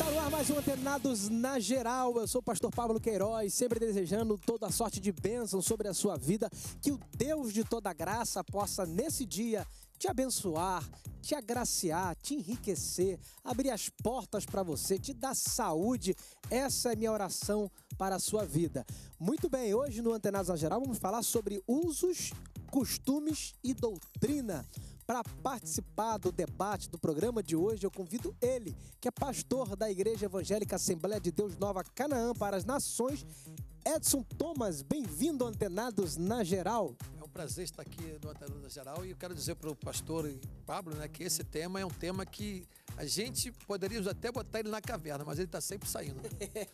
Tá no ar mais um Antenados na Geral. Eu sou o pastor Pablo Queiroz, sempre desejando toda a sorte de bênção sobre a sua vida. Que o Deus de toda graça possa, nesse dia, te abençoar, te agraciar, te enriquecer, abrir as portas para você, te dar saúde. Essa é minha oração para a sua vida. Muito bem, hoje no Antenados na Geral vamos falar sobre usos, costumes e doutrina. Para participar do debate do programa de hoje, eu convido ele, que é pastor da Igreja Evangélica Assembleia de Deus Nova Canaã para as Nações, Edson Thomas. Bem-vindo, Antenados na Geral. É um prazer estar aqui no Antenados na Geral e eu quero dizer para o pastor Pablo né, que esse tema é um tema que a gente poderia até botar ele na caverna, mas ele está sempre saindo. Né?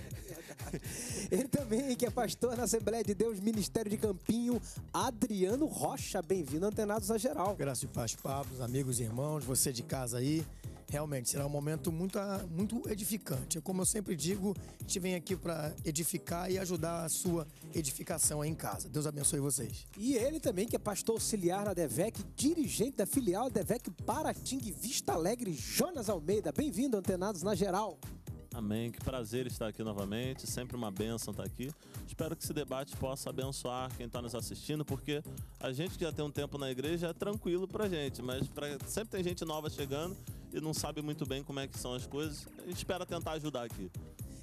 Ele também, que é pastor na Assembleia de Deus, Ministério de Campinho, Adriano Rocha. Bem-vindo, Antenados a Geral. Graças e paz, Pablo, amigos e irmãos, você de casa aí. Realmente será um momento muito, ah, muito edificante. Como eu sempre digo, a gente vem aqui para edificar e ajudar a sua edificação aí em casa. Deus abençoe vocês. E ele também, que é pastor auxiliar na DEVEC, dirigente da filial DEVEC Paratingue Vista Alegre, Jonas Almeida. Bem-vindo, Antenados na Geral. Amém. Que prazer estar aqui novamente. Sempre uma bênção estar aqui. Espero que esse debate possa abençoar quem está nos assistindo, porque a gente que já tem um tempo na igreja é tranquilo para gente, mas pra... sempre tem gente nova chegando e não sabe muito bem como é que são as coisas. A gente espera tentar ajudar aqui.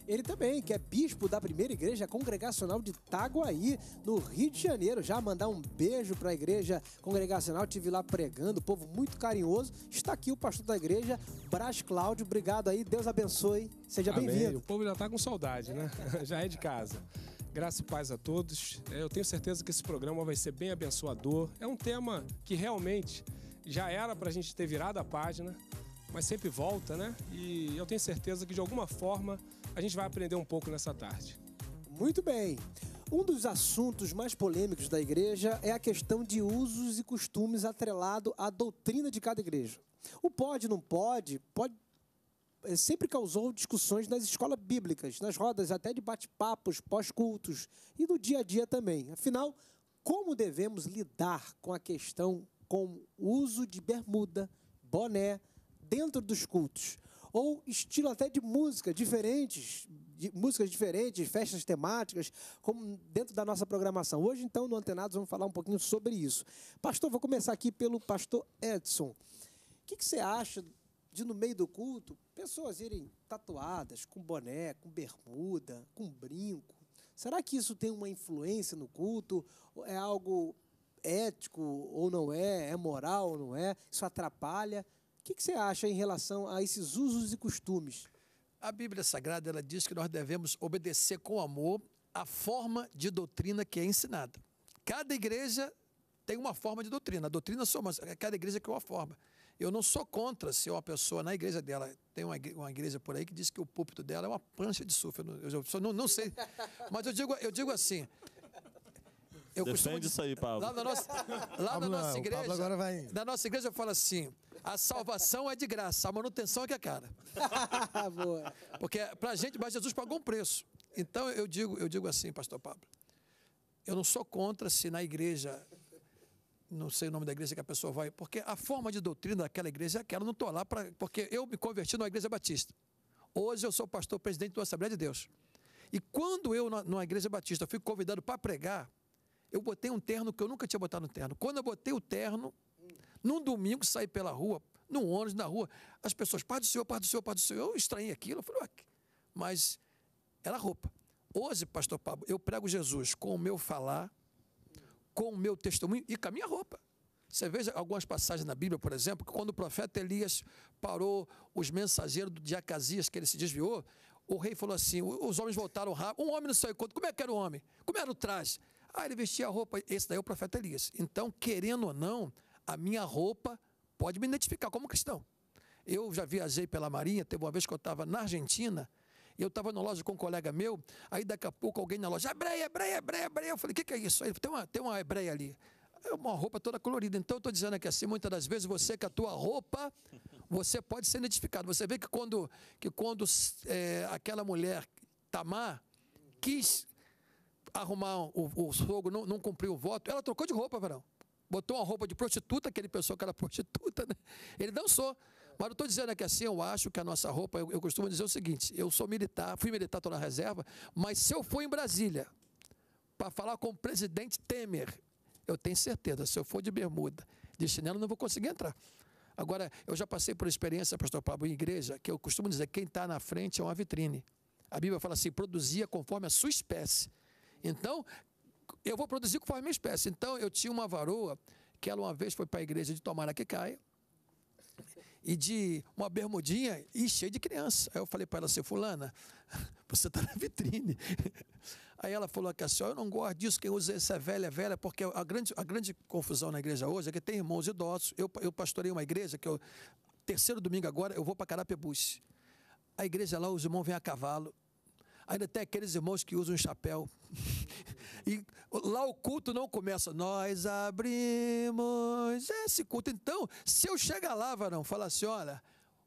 Ele também, que é bispo da primeira igreja congregacional de Taguaí, no Rio de Janeiro. Já mandar um beijo para a igreja congregacional, tive lá pregando, povo muito carinhoso. Está aqui o pastor da igreja, Brás Cláudio. Obrigado aí, Deus abençoe. Seja bem-vindo. O povo já está com saudade, né? já é de casa. Graça e paz a todos. É, eu tenho certeza que esse programa vai ser bem abençoador. É um tema que realmente já era para a gente ter virado a página, mas sempre volta, né? E eu tenho certeza que de alguma forma a gente vai aprender um pouco nessa tarde. Muito bem. Um dos assuntos mais polêmicos da igreja é a questão de usos e costumes atrelado à doutrina de cada igreja. O pode, não pode, pode eh, sempre causou discussões nas escolas bíblicas, nas rodas até de bate-papos, pós-cultos e no dia a dia também. Afinal, como devemos lidar com a questão com o uso de bermuda, boné dentro dos cultos? ou estilo até de música diferentes, de músicas diferentes, festas temáticas, como dentro da nossa programação. Hoje, então, no Antenados, vamos falar um pouquinho sobre isso. Pastor, vou começar aqui pelo pastor Edson. O que, que você acha de, no meio do culto, pessoas irem tatuadas, com boné, com bermuda, com brinco? Será que isso tem uma influência no culto? É algo ético ou não é? É moral ou não é? Isso atrapalha? que, que você acha em relação a esses usos e costumes? A Bíblia Sagrada ela diz que nós devemos obedecer com amor a forma de doutrina que é ensinada. Cada igreja tem uma forma de doutrina. A doutrina só, mas cada igreja tem uma forma. Eu não sou contra se uma pessoa na igreja dela tem uma, uma igreja por aí que diz que o púlpito dela é uma prancha de surf. Eu, não, eu não, não sei, mas eu digo, eu digo assim: eu Defende isso aí, Pablo. Lá na nossa, lá Pablo, na nossa igreja. agora vai... Na nossa igreja eu falo assim: a salvação é de graça, a manutenção é que é cara. Boa. Porque pra gente, mas Jesus pagou um preço. Então eu digo, eu digo assim, pastor Pablo. Eu não sou contra se na igreja, não sei o nome da igreja que a pessoa vai, porque a forma de doutrina daquela igreja é aquela, eu não estou lá para. Porque eu me converti numa igreja batista. Hoje eu sou pastor presidente da Assembleia de Deus. E quando eu, numa igreja batista, fui convidado para pregar, eu botei um terno que eu nunca tinha botado no terno. Quando eu botei o terno, num domingo saí pela rua, num ônibus, na rua, as pessoas, Pai do Senhor, Pai do Senhor, Pai do Senhor. Eu estranhei aquilo, eu falei, ah, mas era roupa. Hoje, pastor Pablo, eu prego Jesus com o meu falar, com o meu testemunho e com a minha roupa. Você veja algumas passagens na Bíblia, por exemplo, que quando o profeta Elias parou os mensageiros de Acasias, que ele se desviou, o rei falou assim: os homens voltaram rápido. Um homem não saiu conta. Como é que era o homem? Como era o traje? Ah, ele vestia a roupa, esse daí é o profeta Elias. Então, querendo ou não, a minha roupa pode me identificar como cristão. Eu já viajei pela Marinha, teve uma vez que eu estava na Argentina, eu estava na loja com um colega meu, aí daqui a pouco alguém na loja, hebreia, hebreia, hebreia, hebreia. Eu falei, o que, que é isso? Aí, tem uma, tem uma hebreia ali. É uma roupa toda colorida. Então, eu estou dizendo aqui assim, muitas das vezes você com a tua roupa, você pode ser identificado. Você vê que quando, que quando é, aquela mulher, Tamar, quis arrumar o, o não, não cumpriu o voto, ela trocou de roupa, Verão. Botou uma roupa de prostituta, aquele pessoal que era prostituta, né? Ele dançou. Mas eu estou dizendo aqui assim, eu acho que a nossa roupa, eu, eu costumo dizer o seguinte, eu sou militar, fui militar, estou na reserva, mas se eu for em Brasília para falar com o presidente Temer, eu tenho certeza, se eu for de bermuda, de chinelo, não vou conseguir entrar. Agora, eu já passei por experiência, pastor Pablo, em igreja, que eu costumo dizer, quem está na frente é uma vitrine. A Bíblia fala assim, produzia conforme a sua espécie. Então, eu vou produzir conforme a minha espécie. Então, eu tinha uma varoa que ela uma vez foi para a igreja de que caia e de uma bermudinha e cheia de criança. Aí eu falei para ela assim, fulana, você está na vitrine. Aí ela falou que assim, eu não gosto disso, quem usa essa é velha, velha, porque a grande, a grande confusão na igreja hoje é que tem irmãos idosos. Eu, eu pastorei uma igreja que eu, terceiro domingo agora, eu vou para Carapebus. A igreja lá, os irmãos vêm a cavalo, Ainda tem aqueles irmãos que usam um chapéu. e lá o culto não começa. Nós abrimos esse culto. Então, se eu chegar lá, varão, falar assim: olha,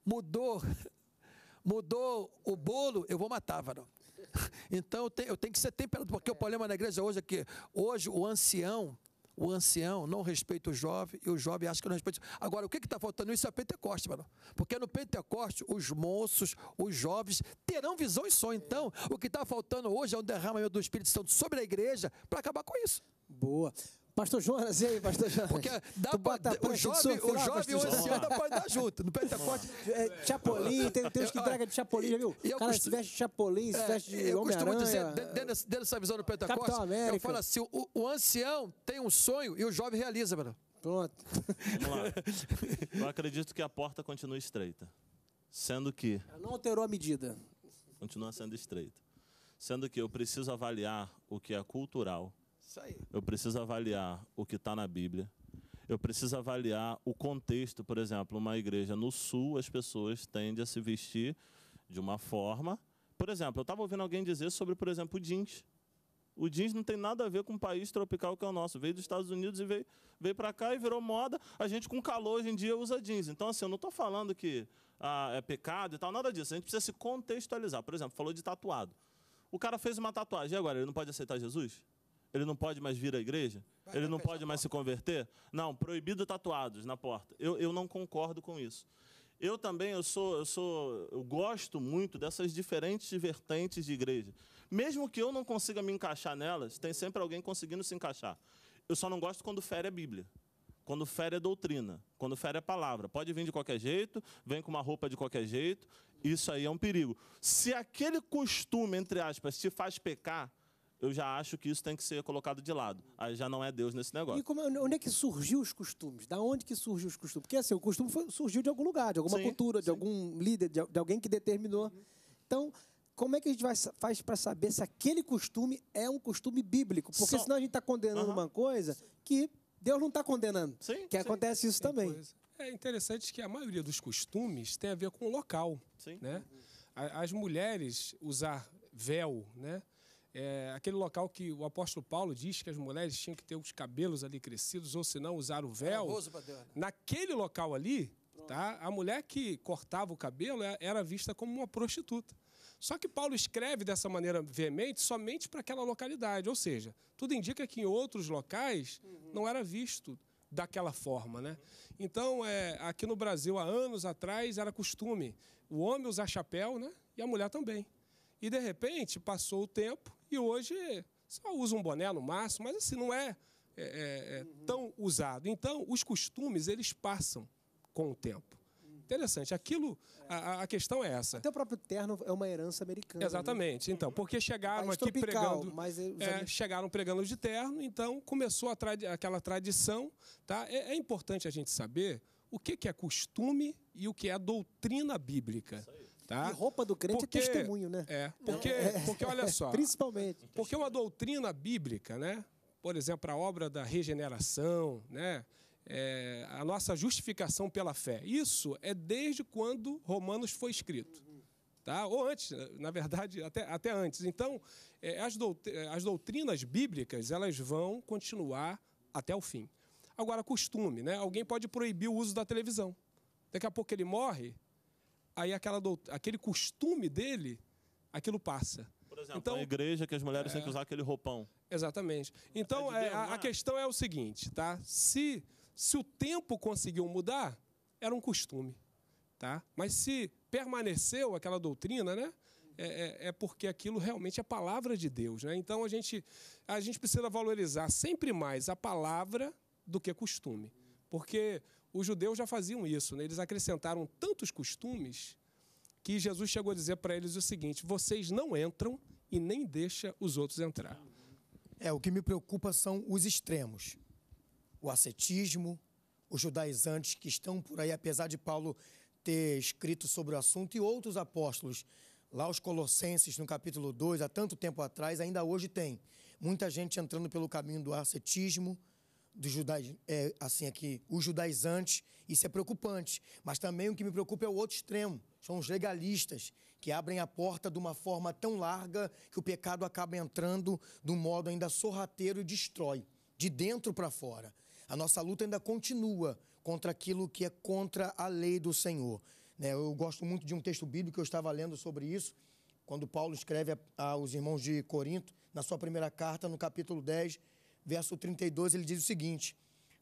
mudou, mudou o bolo, eu vou matar, varão. Então eu tenho, eu tenho que ser temperado, porque o problema é. na igreja hoje é que hoje o ancião o ancião não respeita o jovem e o jovem acha que não respeita. Agora, o que está faltando isso é Pentecoste, mano. Porque no Pentecoste, os moços, os jovens terão visão e sonho. Então, o que está faltando hoje é um derramamento do Espírito Santo sobre a igreja para acabar com isso. Boa. Pastor Jonas, e aí, pastor Jonas? Porque dá tu pra, bota o jovem, o jovem hoje esse dar junto. No Pentecoste. É, tem, tem uns que entregam de Chapolim. já viu? O cara se veste de Chapolim, se é, veste de Eu costumo dizer, dentro dessa visão do Pentecoste, eu falo assim: o, o ancião tem um sonho e o jovem realiza, mano. Pronto. Vamos lá. Eu acredito que a porta continua estreita. Sendo que. Ela não alterou a medida. Continua sendo estreita. Sendo que eu preciso avaliar o que é cultural isso aí. Eu preciso avaliar o que está na Bíblia. Eu preciso avaliar o contexto, por exemplo, uma igreja no sul, as pessoas tendem a se vestir de uma forma. Por exemplo, eu estava ouvindo alguém dizer sobre, por exemplo, jeans. O jeans não tem nada a ver com um país tropical que é o nosso. Veio dos Estados Unidos e veio, veio para cá e virou moda. A gente com calor hoje em dia usa jeans. Então, assim, eu não estou falando que ah, é pecado e tal, nada disso. A gente precisa se contextualizar. Por exemplo, falou de tatuado. O cara fez uma tatuagem e agora ele não pode aceitar Jesus? Ele não pode mais vir à igreja? ele não pode mais se converter? Não, proibido tatuados na porta. Eu, eu não concordo com isso. Eu também eu sou, eu sou, eu gosto muito dessas diferentes vertentes de igreja. Mesmo que eu não consiga me encaixar nelas, tem sempre alguém conseguindo se encaixar. Eu só não gosto quando fere a Bíblia quando fere a doutrina, quando fere a palavra. Pode vir de qualquer jeito, vem com uma roupa de qualquer jeito, isso aí é um perigo. Se aquele costume, entre aspas, te faz pecar, eu já acho que isso tem que ser colocado de lado. Aí já não é Deus nesse negócio. E como, é, onde é que surgiu os costumes? Da onde que surgiu os costumes? Porque assim, o costume foi, surgiu de algum lugar, de alguma sim, cultura, sim. de algum líder, de, de alguém que determinou. Então, como é que a gente vai, faz para saber se aquele costume é um costume bíblico? Porque Só... senão a gente está condenando uhum. uma coisa que Deus não está condenando. Sim, que acontece isso também. Coisa. É interessante que a maioria dos costumes tem a ver com o local. Né? Uhum. As mulheres usar véu, né? É, aquele local que o apóstolo Paulo diz que as mulheres tinham que ter os cabelos ali crescidos, ou se não usar o é véu. Né? Naquele local ali, tá, a mulher que cortava o cabelo é, era vista como uma prostituta. Só que Paulo escreve dessa maneira veemente somente para aquela localidade, ou seja, tudo indica que em outros locais uhum. não era visto daquela forma, né? Então, é, aqui no Brasil, há anos atrás, era costume o homem usar chapéu, né? E a mulher também. E, de repente, passou o tempo e hoje só usa um boné no máximo, mas assim, não é, é, é uhum. tão usado. Então, os costumes, eles passam com o tempo. Interessante. Aquilo, é. a, a, questão é essa. Até o próprio terno é uma herança americana. Né? Exatamente. Né? Então, porque chegaram aqui tropical, pregando... Mas é, é chegaram pregando de terno, então começou a tradi aquela tradição. Tá? é, é importante a gente saber o que é costume e o que é a doutrina bíblica. Isso aí. Tá? E roupa do crente é porque, é testemunho, né? É, porque, é. porque olha só. Principalmente. Porque uma doutrina bíblica, né? Por exemplo, a obra da regeneração, né? É, a nossa justificação pela fé. Isso é desde quando Romanos foi escrito. Tá? Ou antes, na verdade, até, até antes. Então, é, as, doutrinas, as doutrinas bíblicas elas vão continuar até o fim. Agora, costume, né? Alguém pode proibir o uso da televisão. Daqui a pouco ele morre, aí aquela, aquele costume dele, aquilo passa. Por exemplo, então, a igreja que as mulheres é, têm que é. usar aquele roupão. Exatamente. Então, é, é a, a é? questão é o seguinte, tá? Se, se o tempo conseguiu mudar, era um costume, tá? Mas se permaneceu aquela doutrina, né? É, é, é, porque aquilo realmente é a palavra de Deus. Né? Então a gente, a gente precisa valorizar sempre mais a palavra do que costume. Porque os judeus já faziam isso, né? eles acrescentaram tantos costumes que Jesus chegou a dizer para eles o seguinte: vocês não entram e nem deixa os outros entrar. É, o que me preocupa são os extremos. O ascetismo, os judaizantes que estão por aí, apesar de Paulo ter escrito sobre o assunto e outros apóstolos, lá os Colossenses no capítulo 2, há tanto tempo atrás, ainda hoje tem muita gente entrando pelo caminho do ascetismo, dos judaísmo, é, assim aqui, os judaizantes, isso é preocupante. Mas também o que me preocupa é o outro extremo. São os legalistas que abrem a porta de uma forma tão larga que o pecado acaba entrando de um modo ainda sorrateiro e destrói, de dentro para fora. A nossa luta ainda continua contra aquilo que é contra a lei do Senhor. Né? Eu gosto muito de um texto bíblico que eu estava lendo sobre isso, quando Paulo escreve aos irmãos de Corinto, na sua primeira carta, no capítulo 10, verso 32, ele diz o seguinte: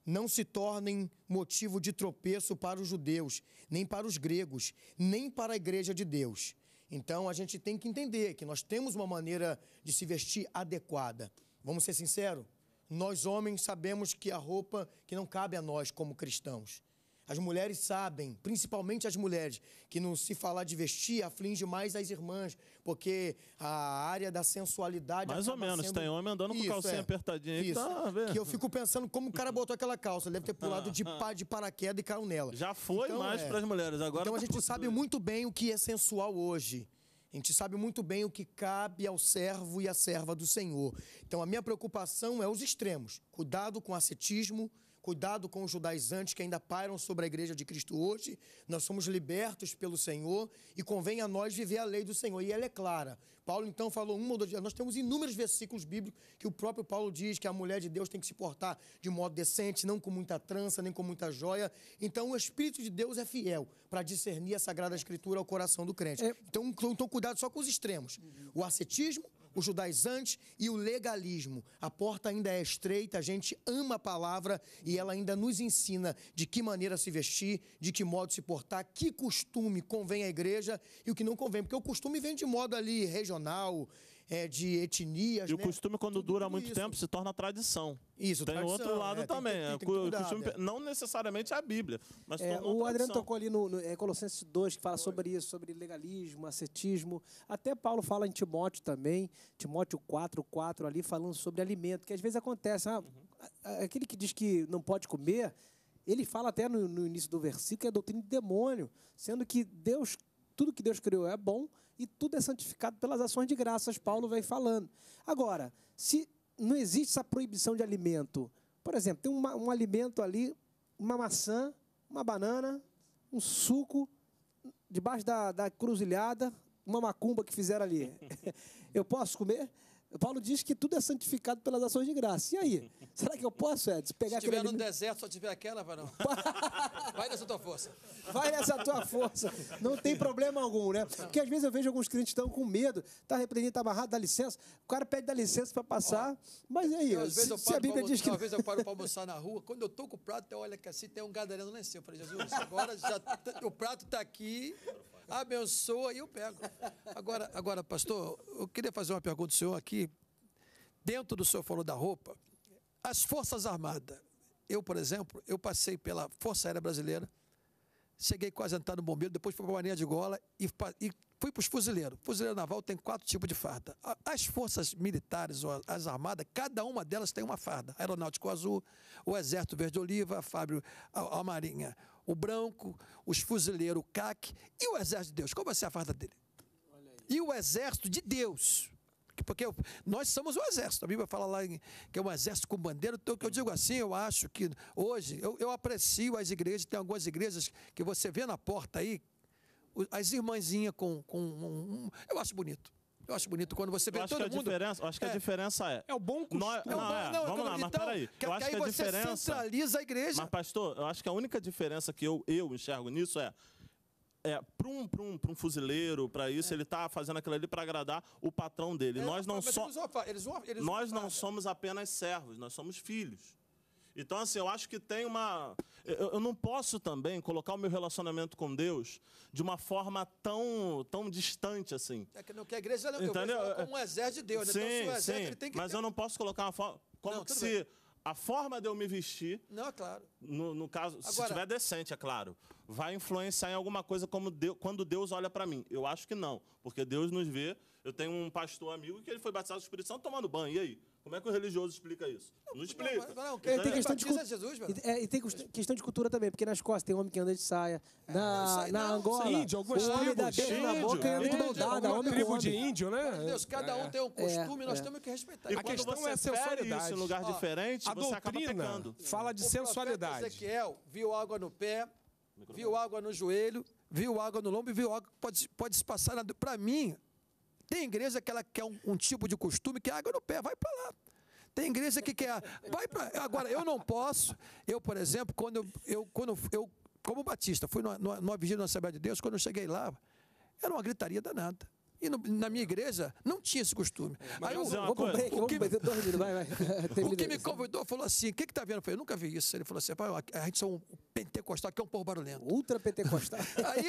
Não se tornem motivo de tropeço para os judeus, nem para os gregos, nem para a igreja de Deus. Então a gente tem que entender que nós temos uma maneira de se vestir adequada. Vamos ser sinceros? Nós, homens, sabemos que a roupa que não cabe a nós como cristãos. As mulheres sabem, principalmente as mulheres, que não se falar de vestir aflige mais as irmãs, porque a área da sensualidade. Mais ou menos, sendo... tem homem andando isso, com calcinha é. apertadinha. Isso. Tá que eu fico pensando como o cara botou aquela calça. deve ter pulado de pá de paraquedas e caiu nela. Já foi então, mais é. para as mulheres, agora. Então tá a gente sabe muito bem o que é sensual hoje. A gente sabe muito bem o que cabe ao servo e à serva do Senhor. Então, a minha preocupação é os extremos. Cuidado com ascetismo, cuidado com os judaizantes que ainda pairam sobre a igreja de Cristo hoje. Nós somos libertos pelo Senhor e convém a nós viver a lei do Senhor. E ela é clara. Paulo então falou uma ou duas vezes. Nós temos inúmeros versículos bíblicos que o próprio Paulo diz que a mulher de Deus tem que se portar de modo decente, não com muita trança, nem com muita joia. Então o Espírito de Deus é fiel para discernir a Sagrada Escritura ao coração do crente. É. Então, então cuidado só com os extremos. O ascetismo o judaizantes e o legalismo. A porta ainda é estreita, a gente ama a palavra e ela ainda nos ensina de que maneira se vestir, de que modo se portar, que costume convém à igreja e o que não convém, porque o costume vem de modo ali regional, é, de etnias. E o né? costume, quando tudo dura muito tempo, se torna tradição. Isso, Tem tradição, outro lado é, também. É, tem, tem, tem cuidar, costume, é. Não necessariamente a Bíblia, mas é, O Adriano tocou ali no, no é, Colossenses 2, que fala Foi. sobre isso, sobre legalismo, ascetismo. Até Paulo fala em Timóteo também, Timóteo 4, 4 ali, falando sobre alimento, que às vezes acontece. Ah, uhum. Aquele que diz que não pode comer, ele fala até no, no início do versículo que é a doutrina de demônio, sendo que Deus tudo que Deus criou é bom, e tudo é santificado pelas ações de graças, Paulo vem falando. Agora, se não existe essa proibição de alimento, por exemplo, tem um alimento ali, uma maçã, uma banana, um suco, debaixo da, da cruzilhada, uma macumba que fizeram ali. Eu posso comer? Paulo diz que tudo é santificado pelas ações de graça. E aí? Será que eu posso, Edson, pegar aquele... Se estiver no deserto, só tiver aquela, vai não. vai nessa tua força. Vai nessa tua força. Não tem problema algum, né? Porque às vezes eu vejo alguns crentes estão com medo, tá repreendido, tá amarrado, dá licença. O cara pede dá licença para passar, Ó, mas aí, eu, às se, vezes eu a Bíblia diz que... Uma vez eu paro para almoçar na rua, quando eu tô com o prato, eu olho que assim, tem um gadareno lá em cima. Eu falei, Jesus, agora já tá, o prato está aqui abençoa e eu pego. Agora, agora, pastor, eu queria fazer uma pergunta do senhor aqui. Dentro do senhor falou da roupa, as Forças Armadas. Eu, por exemplo, eu passei pela Força Aérea Brasileira, cheguei quase a entrar no bombeiro, depois fui para a Marinha de Gola e, e fui para os fuzileiros. Fuzileiro naval tem quatro tipos de farda. As forças militares, ou as armadas, cada uma delas tem uma farda. Aeronáutico azul, o Exército Verde Oliva, a Fábio, a, a Marinha, o branco, os fuzileiros, o CAC e o exército de Deus. Como vai assim ser a farda dele? E o exército de Deus. Porque nós somos o um exército. A Bíblia fala lá que é um exército com bandeira. Então, que eu digo assim, eu acho que hoje, eu, eu aprecio as igrejas, tem algumas igrejas que você vê na porta aí, as irmãzinhas com, com um, um, eu acho bonito. Eu acho bonito quando você vê eu acho todo que a mundo. Diferença, eu acho que a é, diferença é. É o bom custo. É não, é, não, vamos lá, então, mas peraí. Que, eu acho que a diferença. centraliza a igreja. Mas, pastor, eu acho que a única diferença que eu, eu enxergo nisso é é, para um, um, um fuzileiro, para isso, é. ele está fazendo aquilo ali para agradar o patrão dele. É, nós não, so... eles vão, eles eles nós não somos apenas servos, nós somos filhos. Então, assim, eu acho que tem uma. Eu, não posso também colocar o meu relacionamento com Deus de uma forma tão, tão distante assim. É que, não, que a igreja é como um exército de Deus. Sim, né? então, sim, tem que mas ter... eu não posso colocar uma forma. Como não, que se. Bem. A forma de eu me vestir. Não, é claro. No, no caso, Agora, se estiver decente, é claro. Vai influenciar em alguma coisa como Deus, quando Deus olha para mim. Eu acho que não. Porque Deus nos vê. Eu tenho um pastor amigo que ele foi batizado do Espírito Santo tomando banho. E aí? Como é que o religioso explica isso? Não, explica. Não, não, então tem é questão de Jesus, e, é, e, tem questão de cultura também, porque nas costas tem homem que anda de saia. Na, é, na Angola. Índio, algumas o homem tribos. na boca índio, né? de é Homem tribo de índio, né? Deus, cada um tem um costume, nós temos que respeitar. E a questão você é a sensualidade. Isso em lugar Ó, diferente, a você acaba pecando. Fala de o sensualidade. Ezequiel viu água no pé, viu água no joelho, viu água no lombo e viu água que pode, pode se passar. Para mim, tem igreja que ela quer um, um tipo de costume que é água no pé, vai para lá. Tem igreja que quer. Vai para agora, eu não posso. Eu, por exemplo, quando eu, eu quando eu como batista, fui numa, numa vigília na Assembleia de Deus, quando eu cheguei lá, era uma gritaria danada. E no, na minha igreja não tinha esse costume. É, mas aí eu, vou Break, o que, vamos break, vai, vai. o que me convidou falou assim: o que está vendo? Eu falei, eu nunca vi isso. Ele falou assim: a gente é um pentecostal, que é um povo barulhento. Ultra pentecostal. aí,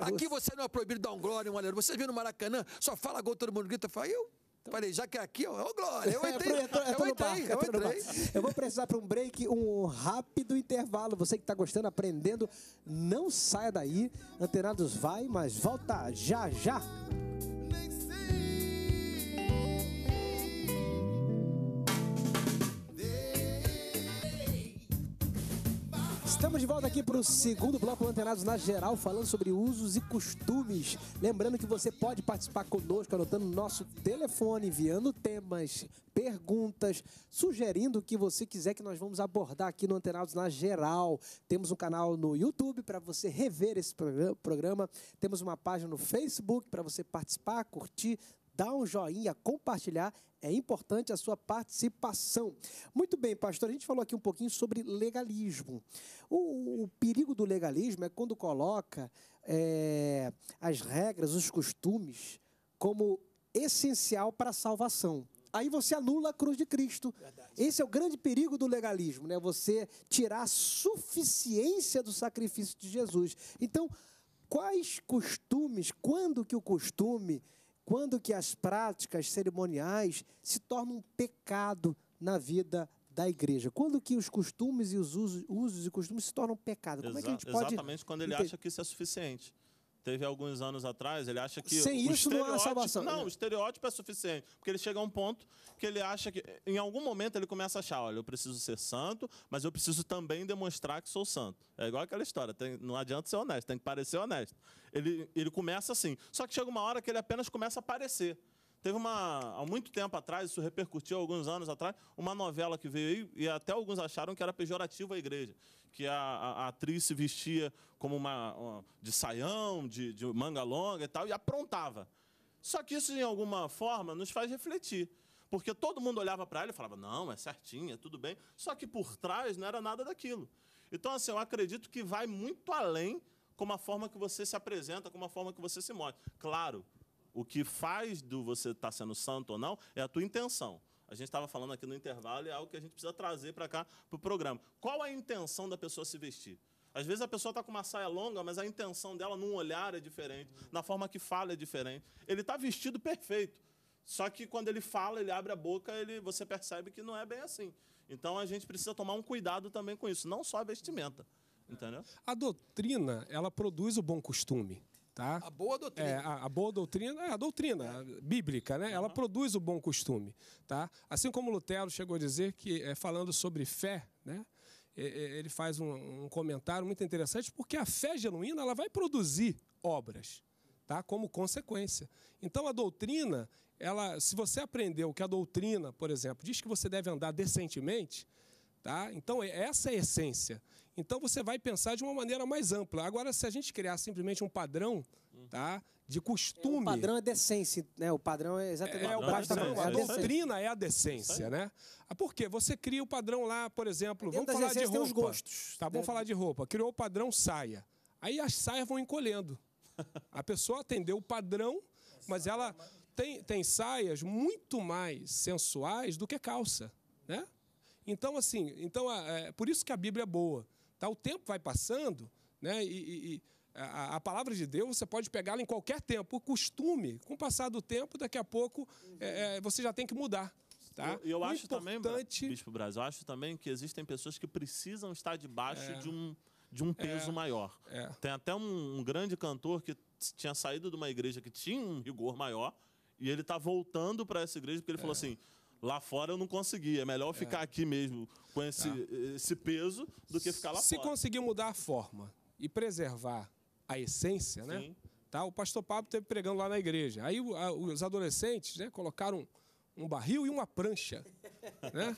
aqui você não é proibido dar um glória, um aleluia. Vocês viram no Maracanã, só fala gol, todo mundo grita. Eu falei, eu então... Falei, já que é aqui, ó, ô é Glória, eu é, entrei, é, eu, eu, entrei, eu, entrei. eu vou precisar para um break, um rápido intervalo. Você que está gostando, aprendendo, não saia daí. Antenados vai, mas volta já já. Estamos de volta aqui para o segundo bloco Antenados na Geral, falando sobre usos e costumes. Lembrando que você pode participar conosco, anotando nosso telefone, enviando temas, perguntas, sugerindo o que você quiser que nós vamos abordar aqui no Antenados na Geral. Temos um canal no YouTube para você rever esse programa. Temos uma página no Facebook para você participar, curtir, dar um joinha, compartilhar. É importante a sua participação. Muito bem, pastor, a gente falou aqui um pouquinho sobre legalismo. O, o perigo do legalismo é quando coloca é, as regras, os costumes, como essencial para a salvação aí você anula a cruz de Cristo. Verdade. Esse é o grande perigo do legalismo, né? Você tirar a suficiência do sacrifício de Jesus. Então, quais costumes, quando que o costume quando que as práticas cerimoniais se tornam um pecado na vida da igreja? Quando que os costumes e os usos, usos e costumes se tornam um pecado? Como é que a gente pode Exatamente quando ele acha que isso é suficiente teve alguns anos atrás, ele acha que. Sem o isso não é salvação. Não, o estereótipo é suficiente. Porque ele chega a um ponto que ele acha que. Em algum momento ele começa a achar: olha, eu preciso ser santo, mas eu preciso também demonstrar que sou santo. É igual aquela história: tem, não adianta ser honesto, tem que parecer honesto. Ele, ele começa assim. Só que chega uma hora que ele apenas começa a parecer. Teve uma. Há muito tempo atrás, isso repercutiu alguns anos atrás, uma novela que veio aí, e até alguns acharam que era pejorativo à igreja. Que a, a, a atriz se vestia como uma. uma de saião, de, de manga longa e tal, e aprontava. Só que isso, de alguma forma, nos faz refletir. Porque todo mundo olhava para ela e falava, não, é certinho, é tudo bem. Só que por trás não era nada daquilo. Então, assim, eu acredito que vai muito além como a forma que você se apresenta, como a forma que você se mostra. Claro, o que faz do você estar tá sendo santo ou não é a tua intenção. A gente estava falando aqui no intervalo e é algo que a gente precisa trazer para cá, para o programa. Qual a intenção da pessoa se vestir? Às vezes a pessoa está com uma saia longa, mas a intenção dela num olhar é diferente, na forma que fala é diferente. Ele está vestido perfeito, só que quando ele fala, ele abre a boca, ele, você percebe que não é bem assim. Então a gente precisa tomar um cuidado também com isso, não só a vestimenta. Entendeu? A doutrina, ela produz o bom costume. Tá? A boa doutrina. É, a, a, boa doutrina é a doutrina bíblica, né? Uhum. Ela produz o bom costume, tá? Assim como Lutero chegou a dizer que, é, falando sobre fé, né? Ele faz um, um comentário muito interessante porque a fé genuína ela vai produzir obras, tá? Como consequência. Então a doutrina, ela, se você aprendeu que a doutrina, por exemplo, diz que você deve andar decentemente, tá? Então é, essa é a essência. Então você vai pensar de uma maneira mais ampla. Agora, se a gente criar simplesmente um padrão, tá? De costume. É, o padrão é decência, né? O padrão é exatamente. É, o padrão. É, é a, a doutrina é a decência, né? Ah, por quê? Você cria o padrão lá, por exemplo, vamos falar de roupa. Os gostos. Tá, vamos né? falar de roupa. Criou o padrão saia. Aí as saias vão encolhendo. A pessoa atendeu o padrão, mas ela tem, tem saias muito mais sensuais do que calça, né? Então, assim, então, é, é por isso que a Bíblia é boa. Tá? O tempo vai passando, né? e, e a, a, palavra de Deus você pode pegá-la em qualquer tempo. O costume, com o passar do tempo, daqui a pouco uhum. é, você já tem que mudar. Tá? Eu, eu acho importante... também, Bispo Brasil, eu acho também que existem pessoas que precisam estar debaixo é. de, um, de um peso é. maior. É. Tem até um, um, grande cantor que tinha saído de uma igreja que tinha um rigor maior e ele está voltando para essa igreja porque ele falou é. assim: Lá fora eu não consegui. É melhor ficar é. aqui mesmo com esse, tá. esse peso do que ficar lá Se fora. Se conseguir mudar a forma e preservar a essência, né? Sim. né? Tá? O pastor Pablo esteve pregando lá na igreja. Aí a, os adolescentes né, colocaram um barril e uma prancha. Né?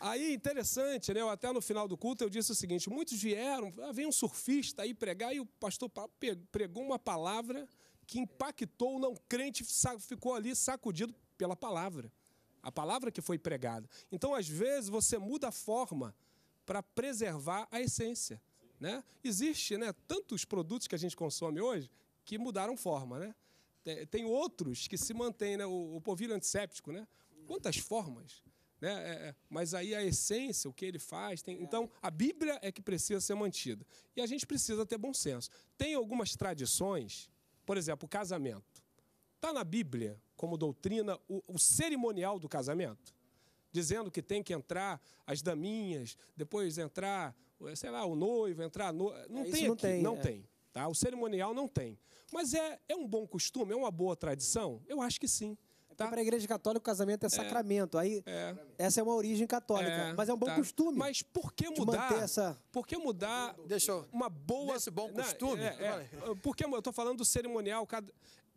Aí, interessante, né? Eu até no final do culto eu disse o seguinte: muitos vieram, ah, veio um surfista aí pregar, e o pastor Pablo pregou uma palavra que impactou o não crente, ficou ali sacudido pela palavra a palavra que foi pregada. Então, às vezes, você muda a forma para preservar a essência. Né? Existem né, tantos produtos que a gente consome hoje que mudaram forma. Né? Tem, outros que se mantêm, né? o, o polvilho antisséptico. Né? Quantas formas? Né? É, é, mas aí a essência, o que ele faz. Tem... Então, a Bíblia é que precisa ser mantida. E a gente precisa ter bom senso. Tem algumas tradições, por exemplo, o casamento. Está na Bíblia como doutrina o, o cerimonial do casamento, dizendo que tem que entrar as daminhas, depois entrar, sei lá, o noivo, entrar no... não é, tem não aqui, tem, não é. tem. Tá? O cerimonial não tem. Mas é, é um bom costume, é uma boa tradição? Eu acho que sim. Tá? Para a Igreja Católica, o casamento é, é. sacramento. É, Aí, é, Essa é uma origem católica. É, mas é um bom tá. costume. Mas por que mudar? Essa... Por que mudar Deixa eu, uma boa. Esse bom costume? Não, é, é, eu estou falando do cerimonial? Cada,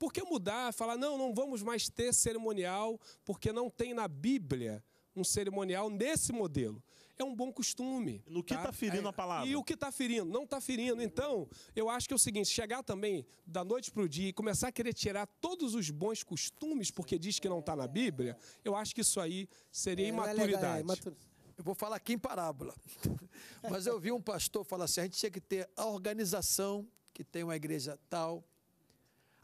por que mudar? Falar, não, não vamos mais ter cerimonial, porque não tem na Bíblia um cerimonial nesse modelo. É um bom costume. No que está tá ferindo é, a palavra? E o que está ferindo? Não está ferindo. Então, eu acho que é o seguinte: chegar também da noite para o dia e começar a querer tirar todos os bons costumes porque diz que não está na Bíblia, eu acho que isso aí seria é, imaturidade. É legal, eu vou falar aqui em parábola. Mas eu vi um pastor falar assim: a gente tinha que ter a organização, que tem uma igreja tal,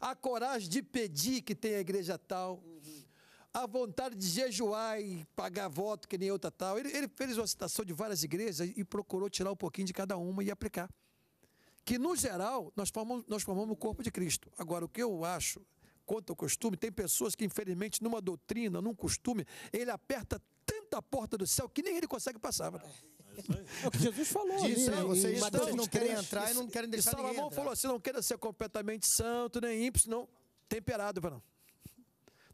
a coragem de pedir que tem a igreja tal, uhum. a vontade de jejuar e pagar voto que nem outra tal. Ele, ele fez uma citação de várias igrejas e procurou tirar um pouquinho de cada uma e aplicar. Que, no geral, nós formamos, nós formamos o corpo de Cristo. Agora, o que eu acho, quanto ao costume, tem pessoas que, infelizmente, numa doutrina, num costume, ele aperta tanta porta do céu que nem ele consegue passar. Né? É o que Jesus falou. Disse, ali, né, vocês Mateus não querem entrar e não querem deixar e Salomão falou assim, não queira ser completamente santo, nem ímpio, senão temperado. Não.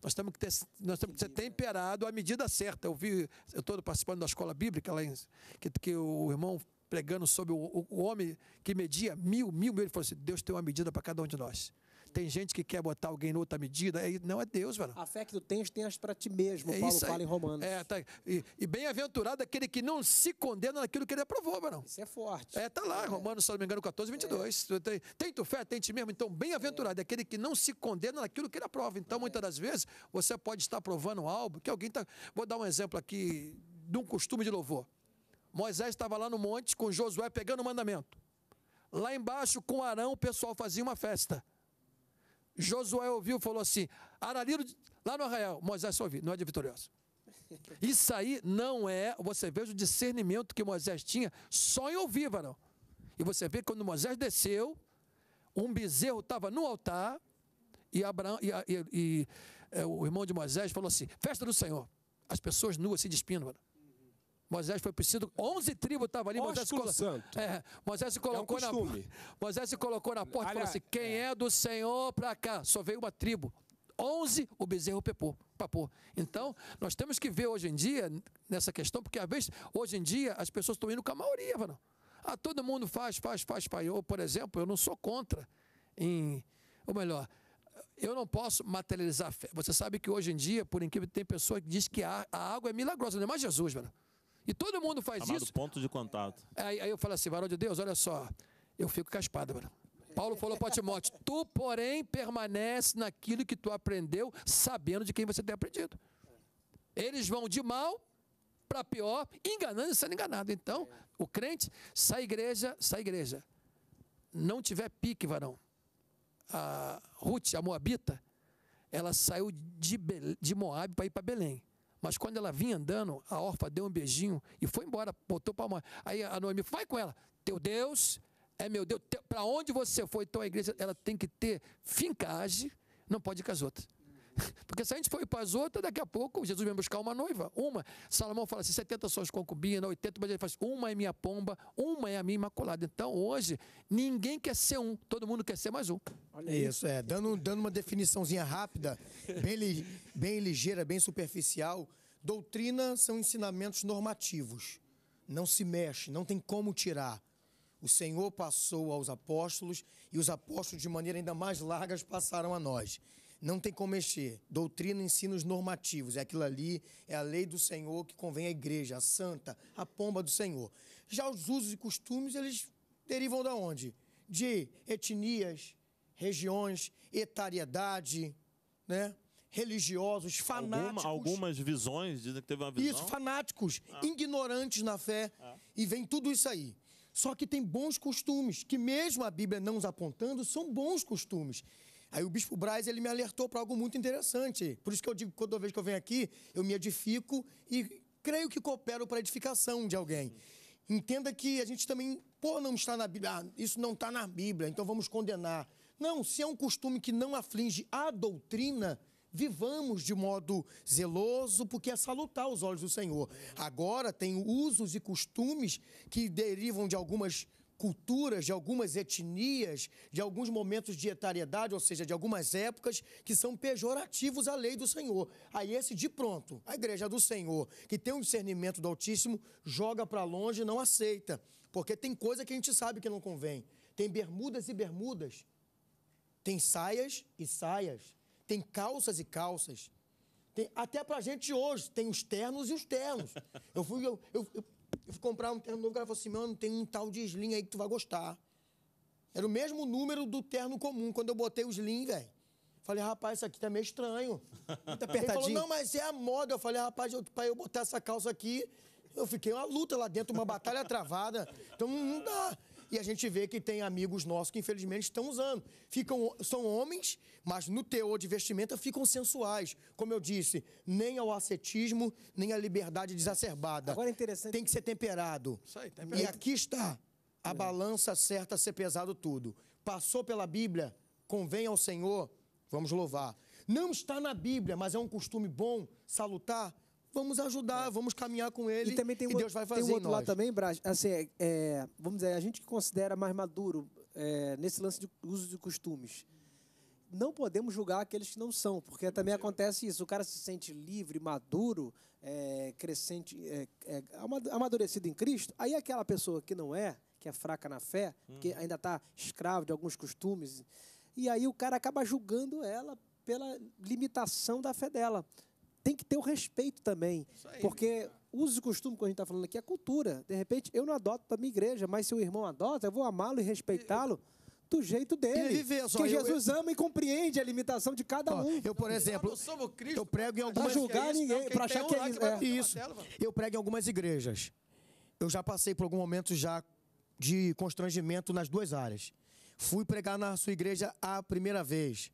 Nós temos, que ter, nós temos que ser temperado à medida certa. Eu vi, eu estou participando da escola bíblica, lá em, que, que o irmão pregando sobre o, o, o homem que media mil, mil, mil. Ele falou assim: Deus tem uma medida para cada um de nós. Tem gente que quer botar alguém em outra medida. É, não é Deus, velho. A fé que tu tens, tens para ti mesmo, é Paulo fala em Romanos. É, tá, e, e bem-aventurado aquele que não se condena naquilo que ele aprovou, velho. Isso é forte. É, tá lá, é. Romanos, se não me engano, 14, 22. É. Tem, tem tu fé, tem ti mesmo. Então, bem-aventurado é. é aquele que não se condena naquilo que ele aprova. Então, é. muitas das vezes, você pode estar aprovando algo que alguém está. Vou dar um exemplo aqui de um costume de louvor. Moisés estava lá no monte com Josué pegando o mandamento. Lá embaixo, com Arão, o pessoal fazia uma festa. Josué ouviu e falou assim: Arariro, lá no arraial, Moisés só ouviu, não é de vitorioso. Isso aí não é, você veja o discernimento que Moisés tinha só em ouvir, varão. E você vê que quando Moisés desceu, um bezerro estava no altar, e, Abraão, e, e, e é, o irmão de Moisés falou assim: Festa do Senhor. As pessoas nuas se despindo, varão. Moisés foi preciso. 11 tribos estavam ali. Moisés, colo... é, Moisés se colocou é um na Moisés se colocou na porta e falou assim: Quem é... é do Senhor para cá? Só veio uma tribo. 11 o bezerro pepou, papou. Então, nós temos que ver hoje em dia nessa questão, porque às vezes, hoje em dia, as pessoas estão indo com a maioria, mano. Ah, todo mundo faz, faz, faz, faz. Eu, por exemplo, eu não sou contra em. Ou melhor, eu não posso materializar a fé. Você sabe que hoje em dia, por incrível, tem pessoa que diz que a, a água é milagrosa, não é mais Jesus, mano. E todo mundo faz isso isso. ponto de contato. Aí, aí eu falo assim, varão de Deus, olha só, eu fico com espada, mano. Paulo falou para Timóteo, tu, porém, permanece naquilo que tu aprendeu, sabendo de quem você tem aprendido. Eles vão de mal para pior, enganando e sendo enganado. Então, o crente, sai igreja, sai igreja. Não tiver pique, varão. A Ruth, a Moabita, ela saiu de, Be de Moab para ir para Belém. Mas quando ela vinha andando, a órfã deu um beijinho e foi embora, botou para a mãe. Aí a Noemi vai com ela. Teu Deus é meu Deus. Para onde você foi? Então a igreja ela tem que ter fincagem, não pode ir com as outras. Porque se a gente for para as outras, daqui a pouco Jesus vem buscar uma noiva, uma. Salomão fala assim: 70 suas concubinas, 80, mas ele assim, uma é minha pomba, uma é a minha imaculada. Então hoje, ninguém quer ser um, todo mundo quer ser mais um. Olha isso, é. Dando, dando uma definiçãozinha rápida, bem, bem ligeira, bem superficial. Doutrina são ensinamentos normativos. Não se mexe, não tem como tirar. O Senhor passou aos apóstolos e os apóstolos, de maneira ainda mais largas, passaram a nós não tem como mexer. Doutrina, ensinos normativos, é aquilo ali, é a lei do Senhor que convém à igreja, a santa, a pomba do Senhor. Já os usos e costumes, eles derivam de onde? De etnias, regiões, etariedade, né? religiosos, fanáticos. Alguma, algumas visões dizem que teve uma visão. Isso, fanáticos, ah. ignorantes na fé. Ah. E vem tudo isso aí. Só que tem bons costumes, que mesmo a Bíblia não os apontando, são bons costumes. Aí o Bispo Braz, ele me alertou para algo muito interessante. Por isso que eu digo, toda vez que eu venho aqui, eu me edifico e creio que coopero para a edificação de alguém. Entenda que a gente também, pô, não está na Bíblia, ah, isso não está na Bíblia, então vamos condenar. Não, se é um costume que não aflige a doutrina, vivamos de modo zeloso, porque é salutar aos olhos do Senhor. Agora tem usos e costumes que derivam de algumas culturas, de algumas etnias, de alguns momentos de etariedade, ou seja, de algumas épocas, que são pejorativos à lei do Senhor. Aí esse de pronto, a igreja do Senhor, que tem um discernimento do Altíssimo, joga para longe e não aceita. Porque tem coisa que a gente sabe que não convém. Tem bermudas e bermudas. Tem saias e saias. Tem calças e calças. Tem, até para a gente hoje, tem os ternos e os ternos. Eu fui, eu, eu, eu eu fui comprar um terno novo, o cara falou assim, mano, tem um tal de slim aí que tu vai gostar. Era o mesmo número do terno comum quando eu botei o slim, velho. Falei, rapaz, isso aqui tá meio estranho. Muito apertadinho. Ele falou, não, mas é a moda. Eu falei, rapaz, eu, pra eu botar essa calça aqui, eu fiquei uma luta lá dentro, uma batalha travada. Então não dá. E a gente vê que tem amigos nossos que, infelizmente, estão usando. Ficam, são homens, mas no teor de vestimenta ficam sensuais. Como eu disse, nem ao ascetismo, nem à liberdade desacerbada. Agora é interessante. Tem que ser temperado. Isso aí, temperado. E aqui está a é. balança certa a ser pesado tudo. Passou pela Bíblia, convém ao Senhor, vamos louvar. Não está na Bíblia, mas é um costume bom, salutar vamos ajudar, é. vamos caminhar com ele. E também tem Deus vai fazer tem um outro lá também, Brás. Assim, é, vamos dizer, a gente que considera mais maduro é, nesse lance de uso de costumes. Não podemos julgar aqueles que não são, porque também acontece isso. O cara se sente livre, maduro, é, crescente, é, é, amadurecido em Cristo. Aí aquela pessoa que não é, que é fraca na fé, que uhum. ainda está escravo de alguns costumes, e aí o cara acaba julgando ela pela limitação da fé dela tem que ter o respeito também. Aí, porque cara. uso e costume, quando a gente está falando aqui, é cultura. De repente, eu não adoto para minha igreja, mas se o irmão adota, eu vou amá-lo e respeitá-lo do jeito dele. Viver, só, que eu, Jesus eu, ama e compreende a limitação de cada um. Eu, por exemplo, eu, Cristo, eu prego em algumas para julgar ninguém, para achar que é, que é, é. isso. Tela, eu prego em algumas igrejas. Eu já passei por algum momento já de constrangimento nas duas áreas. Fui pregar na sua igreja a primeira vez.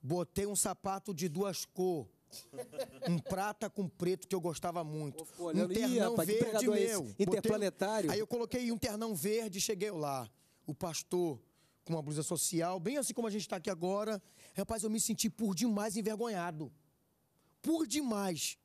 Botei um sapato de duas cores Um prata com preto que eu gostava muito. Pô, um ternão ia, verde meu. É interplanetário. Botei, aí eu coloquei um ternão verde e cheguei lá. O pastor com uma blusa social, bem assim como a gente está aqui agora. Rapaz, eu me senti por demais envergonhado. Por demais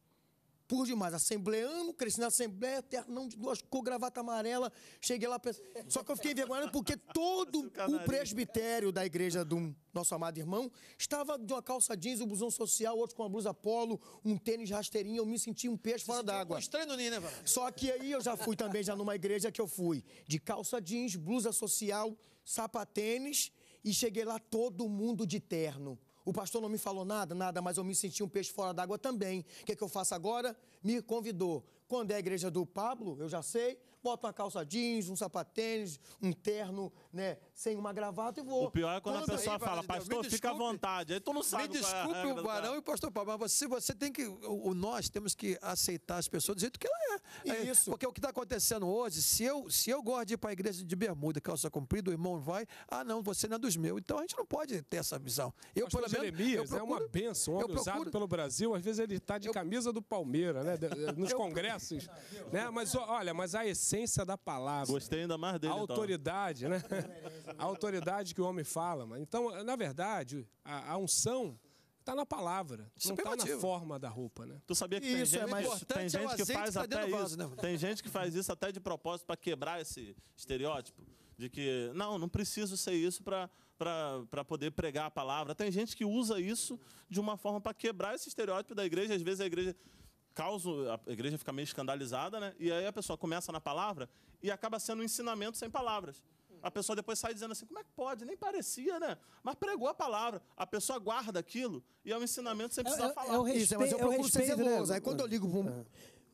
por demais, assembleando, cresci na Assembleia, ternão de duas cores, gravata amarela. Cheguei lá, pensei... só que eu fiquei envergonhado porque todo o presbitério da igreja do nosso amado irmão estava de uma calça jeans, um blusão social, outro com uma blusa polo, um tênis rasteirinho. Eu me senti um peixe fora d'água. estranho né, Valente? Só que aí eu já fui também, já numa igreja que eu fui de calça jeans, blusa social, sapatênis e cheguei lá todo mundo de terno. O pastor não me falou nada, nada, mas eu me senti um peixe fora d'água também. O que, é que eu faço agora? Me convidou. Quando é a igreja do Pablo, eu já sei, bota uma calça jeans, um sapatênis, um terno, né, sem uma gravata e vou. O pior é quando, quando a pessoa fala, pastor, desculpe, fica à vontade. Aí tu não sabe. Me é desculpe o Barão e o pastor Paulo, mas você, você tem que. O, nós temos que aceitar as pessoas do jeito que ela é. é Isso. Porque o que está acontecendo hoje, se eu, se eu gosto de ir para a igreja de bermuda, calça comprida, o irmão vai, ah, não, você não é dos meus. Então a gente não pode ter essa visão. Eu, pastor pelo menos. Jeremias procuro, é uma benção, homem procuro, usado pelo Brasil. Às vezes ele está de eu, camisa do Palmeiras, né? Nos congressos. né? Mas olha, mas a essência da palavra. Gostei ainda mais dele. A então. autoridade, então. né? a autoridade que o homem fala. Mano. Então, na verdade, a, a unção está na palavra, isso não está na forma da roupa, né? Tu sabia que tem isso, é gente, é mais tem gente é que faz que tá até isso, vaso, né, tem gente que faz isso até de propósito para quebrar esse estereótipo de que não, não preciso ser isso para poder pregar a palavra. Tem gente que usa isso de uma forma para quebrar esse estereótipo da igreja, às vezes a igreja causa, a igreja fica meio escandalizada, né? E aí a pessoa começa na palavra e acaba sendo um ensinamento sem palavras. A pessoa depois sai dizendo assim: como é que pode? Nem parecia, né? Mas pregou a palavra. A pessoa guarda aquilo e é um ensinamento sem é, precisar eu, é, falar. Eu é respeito, Isso, mas eu procuro eu respeito, né? Aí quando eu ligo, um,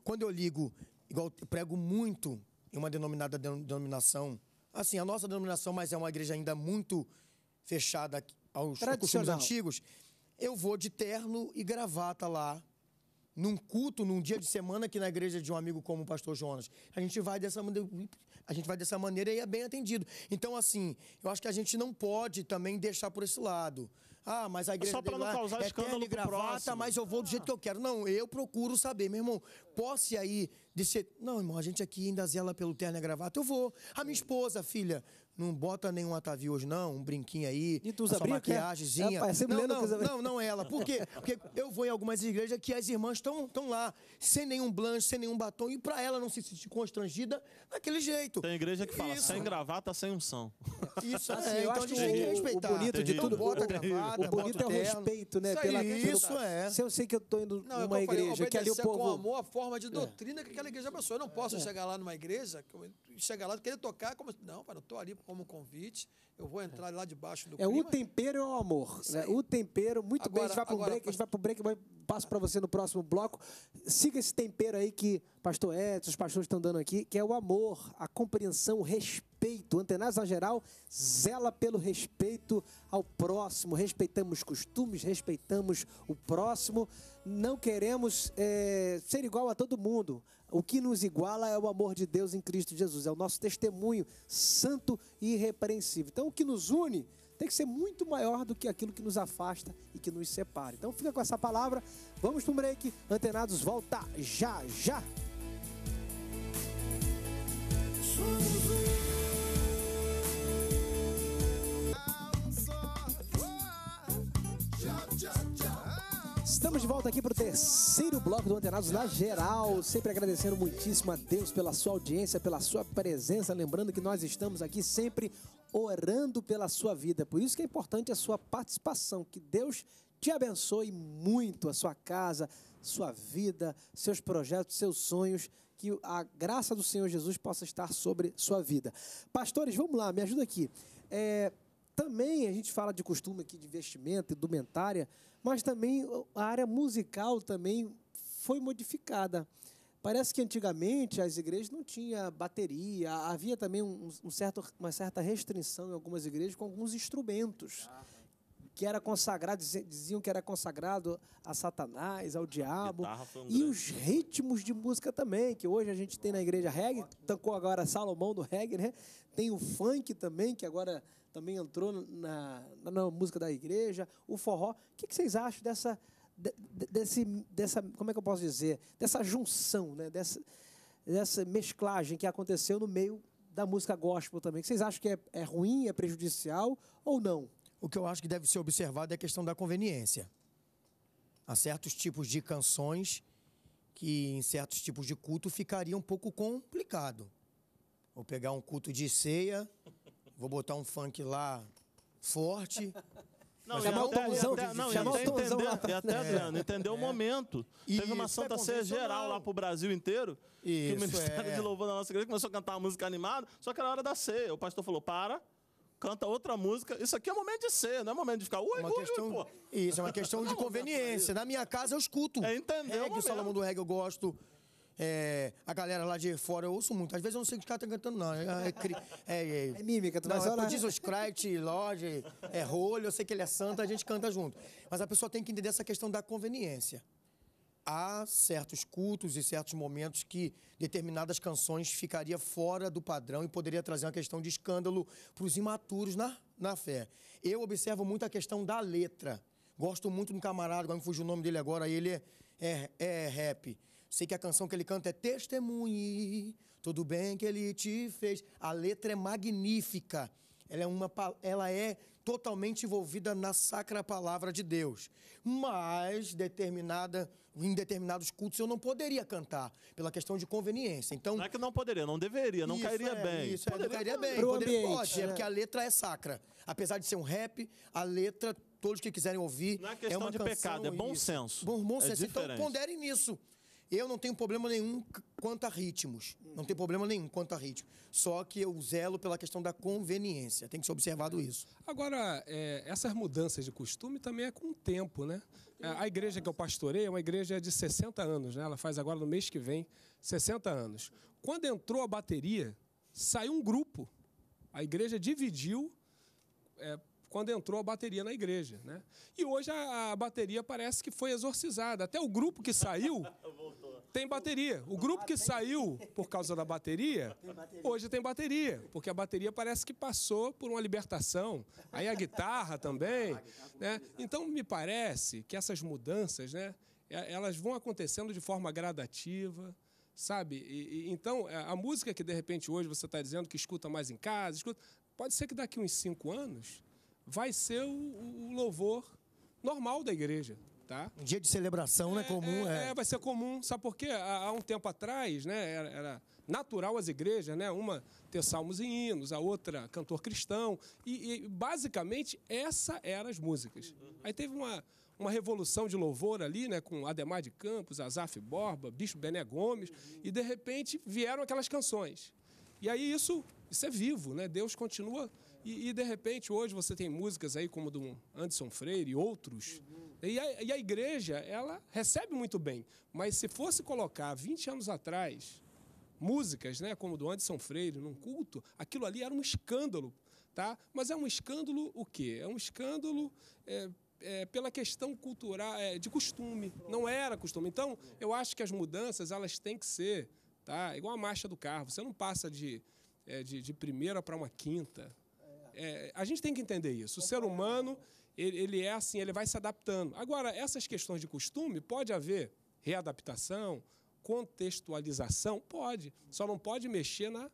quando eu ligo, igual eu prego muito em uma denominada denominação, assim, a nossa denominação, mas é uma igreja ainda muito fechada aos costumes antigos, eu vou de terno e gravata lá num culto, num dia de semana aqui na igreja de um amigo como o pastor Jonas. A gente vai dessa maneira, a gente vai dessa maneira e é bem atendido. Então, assim, eu acho que a gente não pode também deixar por esse lado. Ah, mas a é igreja Só para não causar é escândalo terno gravata, mas eu vou do ah. jeito que eu quero. Não, eu procuro saber, meu irmão. Posse aí de ser... Não, irmão, a gente aqui ainda zela pelo terno e gravata. Eu vou. A minha esposa, filha, não bota nenhum atavio hoje, não, um brinquinho aí. E tu usa brinco? maquiagemzinha. É, é não, não, não, é não, ela. Por quê? Porque eu vou em algumas igrejas que as irmãs estão lá, sem nenhum blanche, sem nenhum batom, e para ela não se sentir constrangida daquele jeito. Tem igreja que fala Isso. sem gravata, sem unção. Isso, assim, é, eu então acho que tem que respeitar. O bonito de tudo. bota bota gravata, o bonito é o respeito, né? Isso, pela isso é. Se eu sei que eu tô indo não, é numa igreja, falei, que ali o povo. com amor a forma de é. doutrina que aquela igreja passou. Eu não posso chegar lá numa igreja, chegar lá e querer tocar como. Não, mas eu tô ali como convite. Eu vou entrar lá debaixo do É clima. o tempero é o amor. Né? O tempero, muito agora, bem, a gente vai para o break, a gente vai para o break, mas passo para você no próximo bloco. Siga esse tempero aí que pastor Edson, os pastores estão dando aqui, que é o amor, a compreensão, o respeito. antenas na geral zela pelo respeito ao próximo. Respeitamos costumes, respeitamos o próximo. Não queremos é, ser igual a todo mundo. O que nos iguala é o amor de Deus em Cristo Jesus, é o nosso testemunho santo e irrepreensível. Então, o que nos une tem que ser muito maior do que aquilo que nos afasta e que nos separa. Então, fica com essa palavra. Vamos para um break. Antenados, volta já, já. Somos Estamos de volta aqui para o terceiro bloco do Antenados na Geral. Sempre agradecendo muitíssimo a Deus pela sua audiência, pela sua presença. Lembrando que nós estamos aqui sempre orando pela sua vida. Por isso que é importante a sua participação. Que Deus te abençoe muito a sua casa, sua vida, seus projetos, seus sonhos. Que a graça do Senhor Jesus possa estar sobre sua vida. Pastores, vamos lá, me ajuda aqui. É, também a gente fala de costume aqui de vestimenta, indumentária, mas também a área musical também foi modificada. Parece que antigamente as igrejas não tinha bateria, havia também um, um certo, uma certa restrição em algumas igrejas com alguns instrumentos ah, tá. que era consagrado, diziam que era consagrado a Satanás, ao diabo. Um e os ritmos de música também, que hoje a gente tem na igreja reggae, tancou agora Salomão do reggae, né? Tem o funk também, que agora também entrou na, na, música da igreja, o forró. O que, vocês acham dessa, desse, dessa, como é que eu posso dizer, dessa junção, né? dessa, dessa mesclagem que aconteceu no meio da música gospel também? Que vocês acham que é, é ruim, é prejudicial ou não? O que eu acho que deve ser observado é a questão da conveniência. Há certos tipos de canções que em certos tipos de culto ficaria um pouco complicado. Ou pegar um culto de ceia vou botar um funk lá forte. Não, chamar o tá Tomzão, não, chamar o Tomzão E até, Adriano, entendeu o é. momento. E Teve uma é Santa Ceia geral lá pro Brasil inteiro, que o é. Ministério de Louvor da nossa igreja começou a cantar uma música animada, só que era hora da ceia. O pastor falou, para, canta outra música. Isso aqui é momento de ser, não é momento de ficar. Ui, uma ui, questão, ui, Isso, é uma questão de conveniência. Na minha casa eu escuto. É, entendeu? Reggae, o Salomão do Reggae eu gosto. É, a galera lá de fora, eu ouço muito. Às vezes eu não sei o que os caras estão cantando, não. É, é, é, é. é, mímica, tu não, vai é né? Jesus Christ, Lorde, é Rolho, eu sei que ele é santo, a gente canta junto. Mas a pessoa tem que entender essa questão da conveniência. Há certos cultos e certos momentos que determinadas canções ficaria fora do padrão e poderia trazer uma questão de escândalo para os imaturos na, na fé. Eu observo muito a questão da letra. Gosto muito do camarada, agora me fugiu o nome dele agora, ele é, é, é rap. Sei que a canção que ele canta é Testemunhe, tudo bem que ele te fez. A letra é magnífica. Ela é, uma, ela é totalmente envolvida na sacra palavra de Deus. Mas determinada, em determinados cultos eu não poderia cantar, pela questão de conveniência. Então, não é que não poderia, não deveria, não cairia é, bem. Isso, é, poderia, não cairia bem. poderia, pode, é. Né? porque a letra é sacra. Apesar de ser um rap, a letra, todos que quiserem ouvir. Não é questão é uma de canção, pecado, é bom senso. Bom, bom é senso. Então ponderem nisso. Eu não tenho problema nenhum quanto a ritmos. Não tem problema nenhum quanto a ritmo. Só que eu zelo pela questão da conveniência. Tem que ser observado isso. Agora, é, essas mudanças de costume também é com o tempo, né? É, a igreja que eu pastorei é uma igreja de 60 anos, né? Ela faz agora no mês que vem 60 anos. Quando entrou a bateria, saiu um grupo. A igreja dividiu. É, quando entrou a bateria na igreja. Né? E hoje a, a bateria parece que foi exorcizada. Até o grupo que saiu tem bateria. O grupo que saiu por causa da bateria, hoje tem bateria. Porque a bateria parece que passou por uma libertação. Aí a guitarra também. Ah, né? Tá então me parece que essas mudanças, né, elas vão acontecendo de forma gradativa sabe? E, e, então, a música que de repente hoje você está dizendo que escuta mais em casa, escuta, pode ser que daqui uns cinco anos vai ser o, o louvor normal da igreja. Tá? Um dia de celebração, né, é, né? Comum, é, é. é, Vai ser comum, sabe por quê? Há, há um tempo atrás, né? Era, era, natural as igrejas, né? Uma ter salmos e hinos, a outra cantor cristão. E, e basicamente, essa eram as músicas. Aí teve uma, uma revolução de louvor ali, né? Com Ademar de Campos, Azaf Borba, Bispo Bené Gomes. E de repente vieram aquelas canções. E aí isso, isso é vivo, né? Deus continua e, e, de repente hoje você tem músicas aí como do Anderson Freire e outros. E a, e a igreja, ela recebe muito bem. Mas se fosse colocar 20 anos atrás músicas, né, como do Anderson Freire, num culto, aquilo ali era um escândalo. Tá? Mas é um escândalo o quê? É um escândalo é, é, pela questão cultural, é, de costume. Não era costume. Então, eu acho que as mudanças elas têm que ser tá? igual a marcha do carro. Você não passa de, é, de, de primeira para uma quinta. É, a gente tem que entender isso. O ser humano, ele, ele é assim, ele vai se adaptando. Agora, essas questões de costume, pode haver readaptação, contextualização? Pode. Só não pode mexer na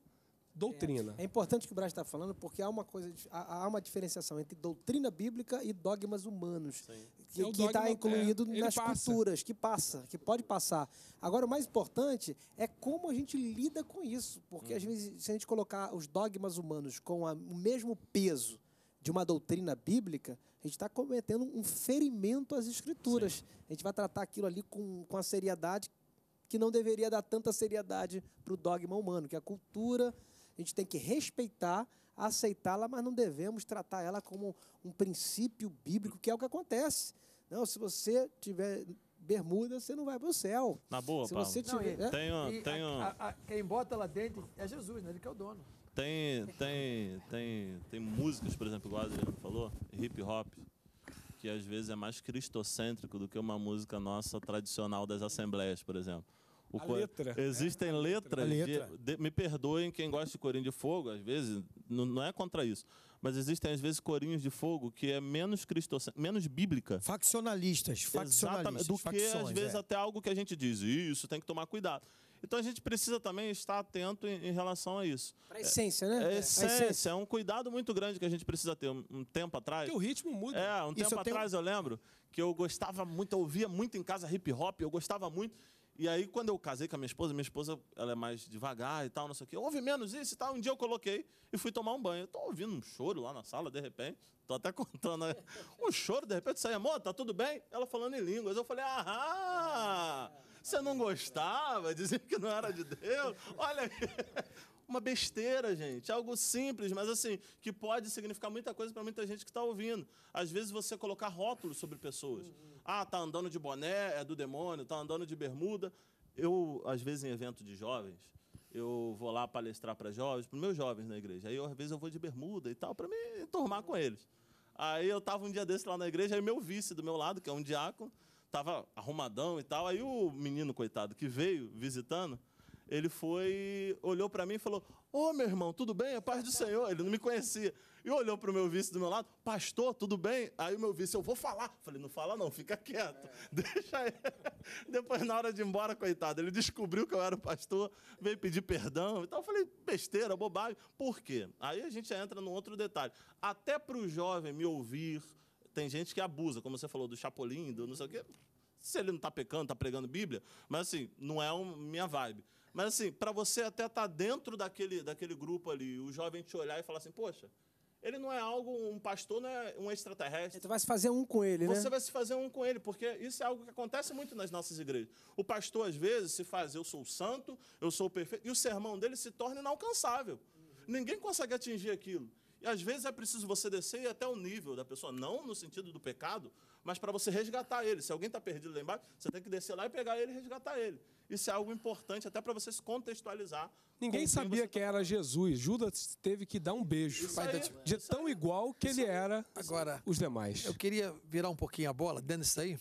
Doutrina. É, é importante que o Brás está falando, porque há uma coisa, há, há, uma diferenciação entre doutrina bíblica e dogmas humanos, Sim. que está é incluído é, nas passa. culturas, que passa, que pode passar. Agora, o mais importante é como a gente lida com isso, porque hum. às uhum. vezes, se a gente colocar os dogmas humanos com a, o mesmo peso de uma doutrina bíblica, a gente está cometendo um ferimento às escrituras. Sim. A gente vai tratar aquilo ali com, com a seriedade que não deveria dar tanta seriedade para o dogma humano, que é a cultura gente tem que respeitar, aceitá-la, mas não devemos tratar ela como um princípio bíblico, que é o que acontece. Não, se você tiver bermuda, você não vai para o céu. Na boa, se Paulo. Você tiver, não, e, é? tenho, tenho... A, a, a, quem bota lá dentro é Jesus, né? Ele que é o dono. Tem, tem, tem, tem músicas, por exemplo, igual o Adriano falou, hip hop, que às vezes é mais cristocêntrico do que uma música nossa tradicional das assembleias, por exemplo. O a co... letra. Né? Existem letras. Letra. De, de, me perdoem quem gosta de corinho de fogo, às vezes, não, não, é contra isso. Mas existem, às vezes, corinhos de fogo que é menos cristocêntrica, menos bíblica. Faccionalistas, faccionalistas. Exatamente, do facções, que, às é. vezes, é. até algo que a gente diz, isso, tem que tomar cuidado. Então a gente precisa também estar atento em, em relação a isso. Para a essência, né? É, é, é essência, essência, é um cuidado muito grande que a gente precisa ter. Um, um tempo atrás. Porque o ritmo muda. É, um isso tempo eu atrás tenho... eu lembro que eu gostava muito, eu ouvia muito em casa hip hop, eu gostava muito. E aí, quando eu casei com a minha esposa, minha esposa ela é mais devagar e tal, não sei o quê. Ouve menos isso e tal. Um dia eu coloquei e fui tomar um banho. Eu tô ouvindo um choro lá na sala, de repente. Tô até contando. Né? Um choro, de repente, sai, amor, tá tudo bem? Ela falando em línguas. Eu falei, ahá! Você não gostava? Dizia que não era de Deus? Olha aqui uma besteira, gente. Algo simples, mas assim, que pode significar muita coisa para muita gente que está ouvindo. Às vezes você colocar rótulos sobre pessoas. Ah, tá andando de boné, é do demônio, tá andando de bermuda. Eu, às vezes, em evento de jovens, eu vou lá palestrar para jovens, para meus jovens na igreja. Aí, eu, às vezes, eu vou de bermuda e tal, para me enturmar com eles. Aí eu tava um dia desse lá na igreja, aí meu vice do meu lado, que é um diácono, tava arrumadão e tal. Aí o menino, coitado, que veio visitando, ele foi, olhou para mim e falou: Ô oh, meu irmão, tudo bem? A paz do Senhor. Ele não me conhecia. E olhou para o meu vice do meu lado: Pastor, tudo bem? Aí o meu vice, eu vou falar. Falei: Não fala não, fica quieto. É. Deixa ele. Depois, na hora de ir embora, coitado, ele descobriu que eu era o pastor, veio pedir perdão. Então eu falei: Besteira, bobagem. Por quê? Aí a gente entra num outro detalhe. Até para o jovem me ouvir, tem gente que abusa, como você falou, do Chapolin, do não sei o quê. Se ele não está pecando, está pregando Bíblia, mas assim, não é a minha vibe. Mas assim, para você até estar tá dentro daquele, daquele grupo ali, o jovem te olhar e falar assim, poxa, ele não é algo, um pastor não é um extraterrestre. Você então vai se fazer um com ele, você né? Você vai se fazer um com ele, porque isso é algo que acontece muito nas nossas igrejas. O pastor, às vezes, se faz, eu sou santo, eu sou perfeito, e o sermão dele se torna inalcançável. Uhum. Ninguém consegue atingir aquilo. E às vezes é preciso você descer até o nível da pessoa, não no sentido do pecado, mas para você resgatar ele. Se alguém está perdido lá embaixo, você tem que descer lá e pegar ele e resgatar ele. Isso é algo importante até para você se contextualizar. Ninguém sabia quem, tá... era Jesus. Judas teve que dar um beijo aí, de tão aí. igual que isso ele aí. era agora os demais. Eu queria virar um pouquinho a bola dentro disso aí.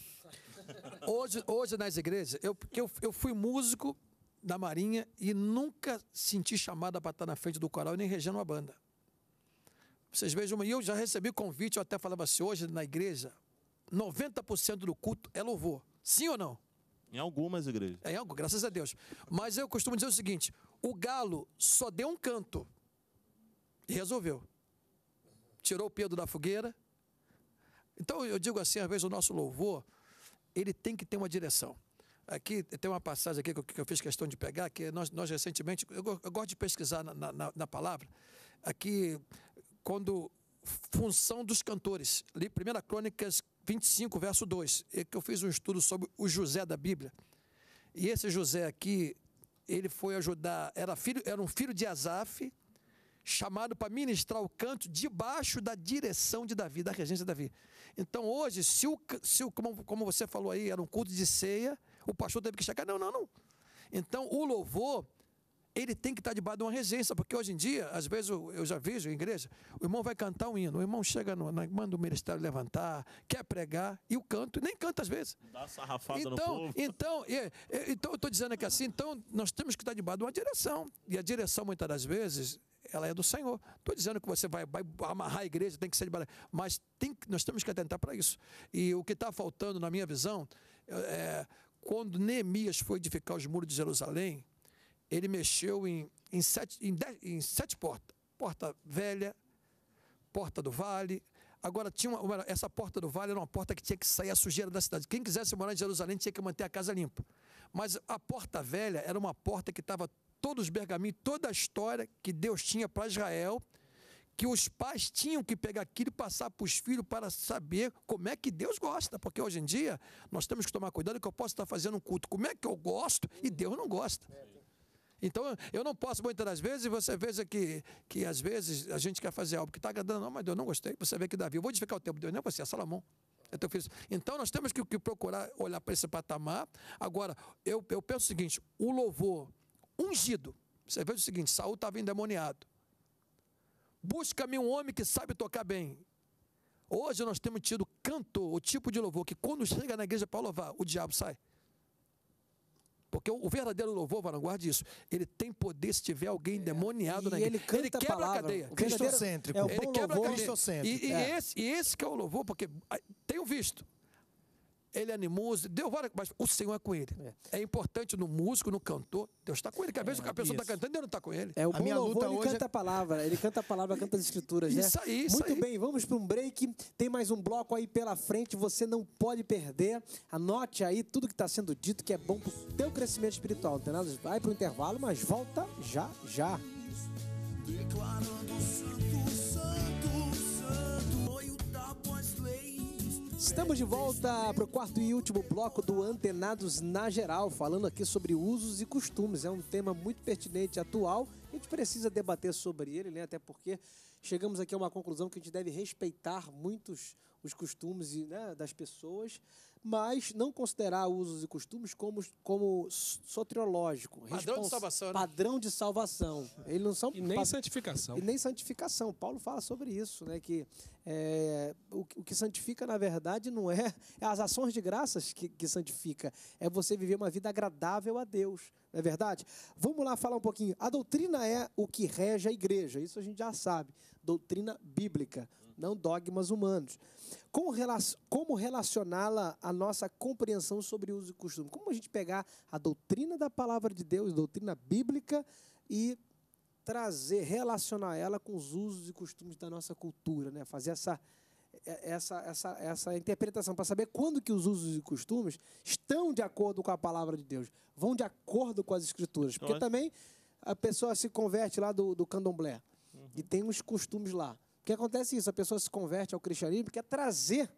Hoje, hoje nas igrejas, eu, eu, eu fui músico da Marinha e nunca senti chamada para estar na frente do coral e nem regendo uma banda. Vocês vejam, e eu já recebi convite, eu até falava assim, hoje na igreja, 90% do culto é louvor. Sim ou não? Em algumas igrejas. É, em algo, graças a Deus. Mas eu costumo dizer o seguinte: o galo só deu um canto e resolveu. Tirou o Pedro da fogueira. Então eu digo assim, às vezes o nosso louvor, ele tem que ter uma direção. Aqui tem uma passagem aqui que eu, que eu fiz questão de pegar, que nós, nós recentemente, eu, eu, gosto de pesquisar na, na, na palavra, aqui quando função dos cantores. Li 1 Crônicas 25, verso 2, é que eu fiz um estudo sobre o José da Bíblia. E esse José aqui, ele foi ajudar, era, filho, era um filho de Asaf, chamado para ministrar o canto debaixo da direção de Davi, da regência de Davi. Então hoje, se o, se o como, como você falou aí, era um culto de ceia, o pastor teve que checar, não, não, não. Então o louvor ele tem que estar debaixo de uma regência, porque hoje em dia, às vezes eu, já vejo em igreja, o irmão vai cantar um hino, o irmão chega, no, manda o ministério levantar, quer pregar, e o canto, nem canta às vezes. Dá sarrafada então, no povo. Então, então eu estou dizendo aqui assim, então nós temos que estar debaixo de uma direção, e a direção muitas das vezes, ela é do Senhor. Estou dizendo que você vai, vai, amarrar a igreja, tem que ser debaixo, mas tem, nós temos que atentar para isso. E o que está faltando, na minha visão, é, é, quando Neemias foi edificar os muros de Jerusalém, ele mexeu em, em, sete, em, dez, em sete portas. Porta Velha, Porta do Vale. Agora, tinha uma, essa Porta do Vale era uma porta que tinha que sair a sujeira da cidade. Quem quisesse morar em Jerusalém tinha que manter a casa limpa. Mas a Porta Velha era uma porta que estava todos os bergaminhos, toda a história que Deus tinha para Israel, que os pais tinham que pegar aquilo e passar para os filhos para saber como é que Deus gosta. Porque hoje em dia nós temos que tomar cuidado que eu posso estar fazendo um culto como é que eu gosto e Deus não gosta. Então, eu não posso muitas das vezes, você veja que, que às vezes a gente quer fazer algo que está agradando, não, oh, mas Deus não gostei, você vê que Davi, eu vou edificar o tempo de Deus, não é você, é Salomão. É teu filho. Então nós temos que, que procurar olhar para esse patamar. Agora, eu, eu penso o seguinte: o louvor ungido. Você veja o seguinte: Saul estava endemoniado. Busca-me um homem que sabe tocar bem. Hoje nós temos tido cantor, o tipo de louvor que quando chega na igreja para louvar, o diabo sai. Porque o verdadeiro louvor, Varanguarda, isso. Ele tem poder se tiver alguém endemoniado é. na igreja. Ele, canta ele quebra a, palavra, a cadeia. O cristocêntrico. É o ele quebra louvor, a cadeia. E, e, é. esse, e esse que é o louvor, porque tenho visto ele é animoso, deu vale, mas o Senhor é com ele. É, é importante no músico, no cantor, Deus está com ele. Que às vezes é, a pessoa está cantando Deus não está com ele. É, o a minha louvor, luta ele hoje canta a é- palavra, ele canta a palavra, canta as escrituras, né? Isso aí, isso Muito aí. bem, vamos para um break. Tem mais um bloco aí pela frente, você não pode perder. Anote aí tudo que está sendo dito, que é bom para o teu crescimento espiritual. Não tem nada, vai para o intervalo, mas volta já, já. Declarando Estamos de volta para o quarto e último bloco do Antenados na Geral, falando aqui sobre usos e costumes. É um tema muito pertinente e atual. A gente precisa debater sobre ele, né? até porque chegamos aqui a uma conclusão que a gente deve respeitar muitos os costumes né, das pessoas mas não considerar usos e costumes como, como soteriológico. Padrão de salvação. Né? Padrão de salvação. Eles não são e nem santificação. E nem santificação. Paulo fala sobre isso, né? Que é, o, o, que santifica, na verdade, não é, é as ações de graças que, que santifica. É você viver uma vida agradável a Deus. Não é verdade? Vamos lá falar um pouquinho. A doutrina é o que rege a igreja. Isso a gente já sabe. Doutrina bíblica. Hum não dogmas humanos. Como, como relacioná-la à nossa compreensão sobre uso e costume? Como a gente pegar a doutrina da palavra de Deus, doutrina bíblica, e trazer, relacionar ela com os usos e costumes da nossa cultura, né? fazer essa, é, essa, essa, essa interpretação para saber quando que os usos e costumes estão de acordo com a palavra de Deus, vão de acordo com as escrituras. Porque também a pessoa se converte lá do, do candomblé uhum. e tem uns costumes lá. Porque acontece isso, a pessoa se converte ao cristianismo, quer trazer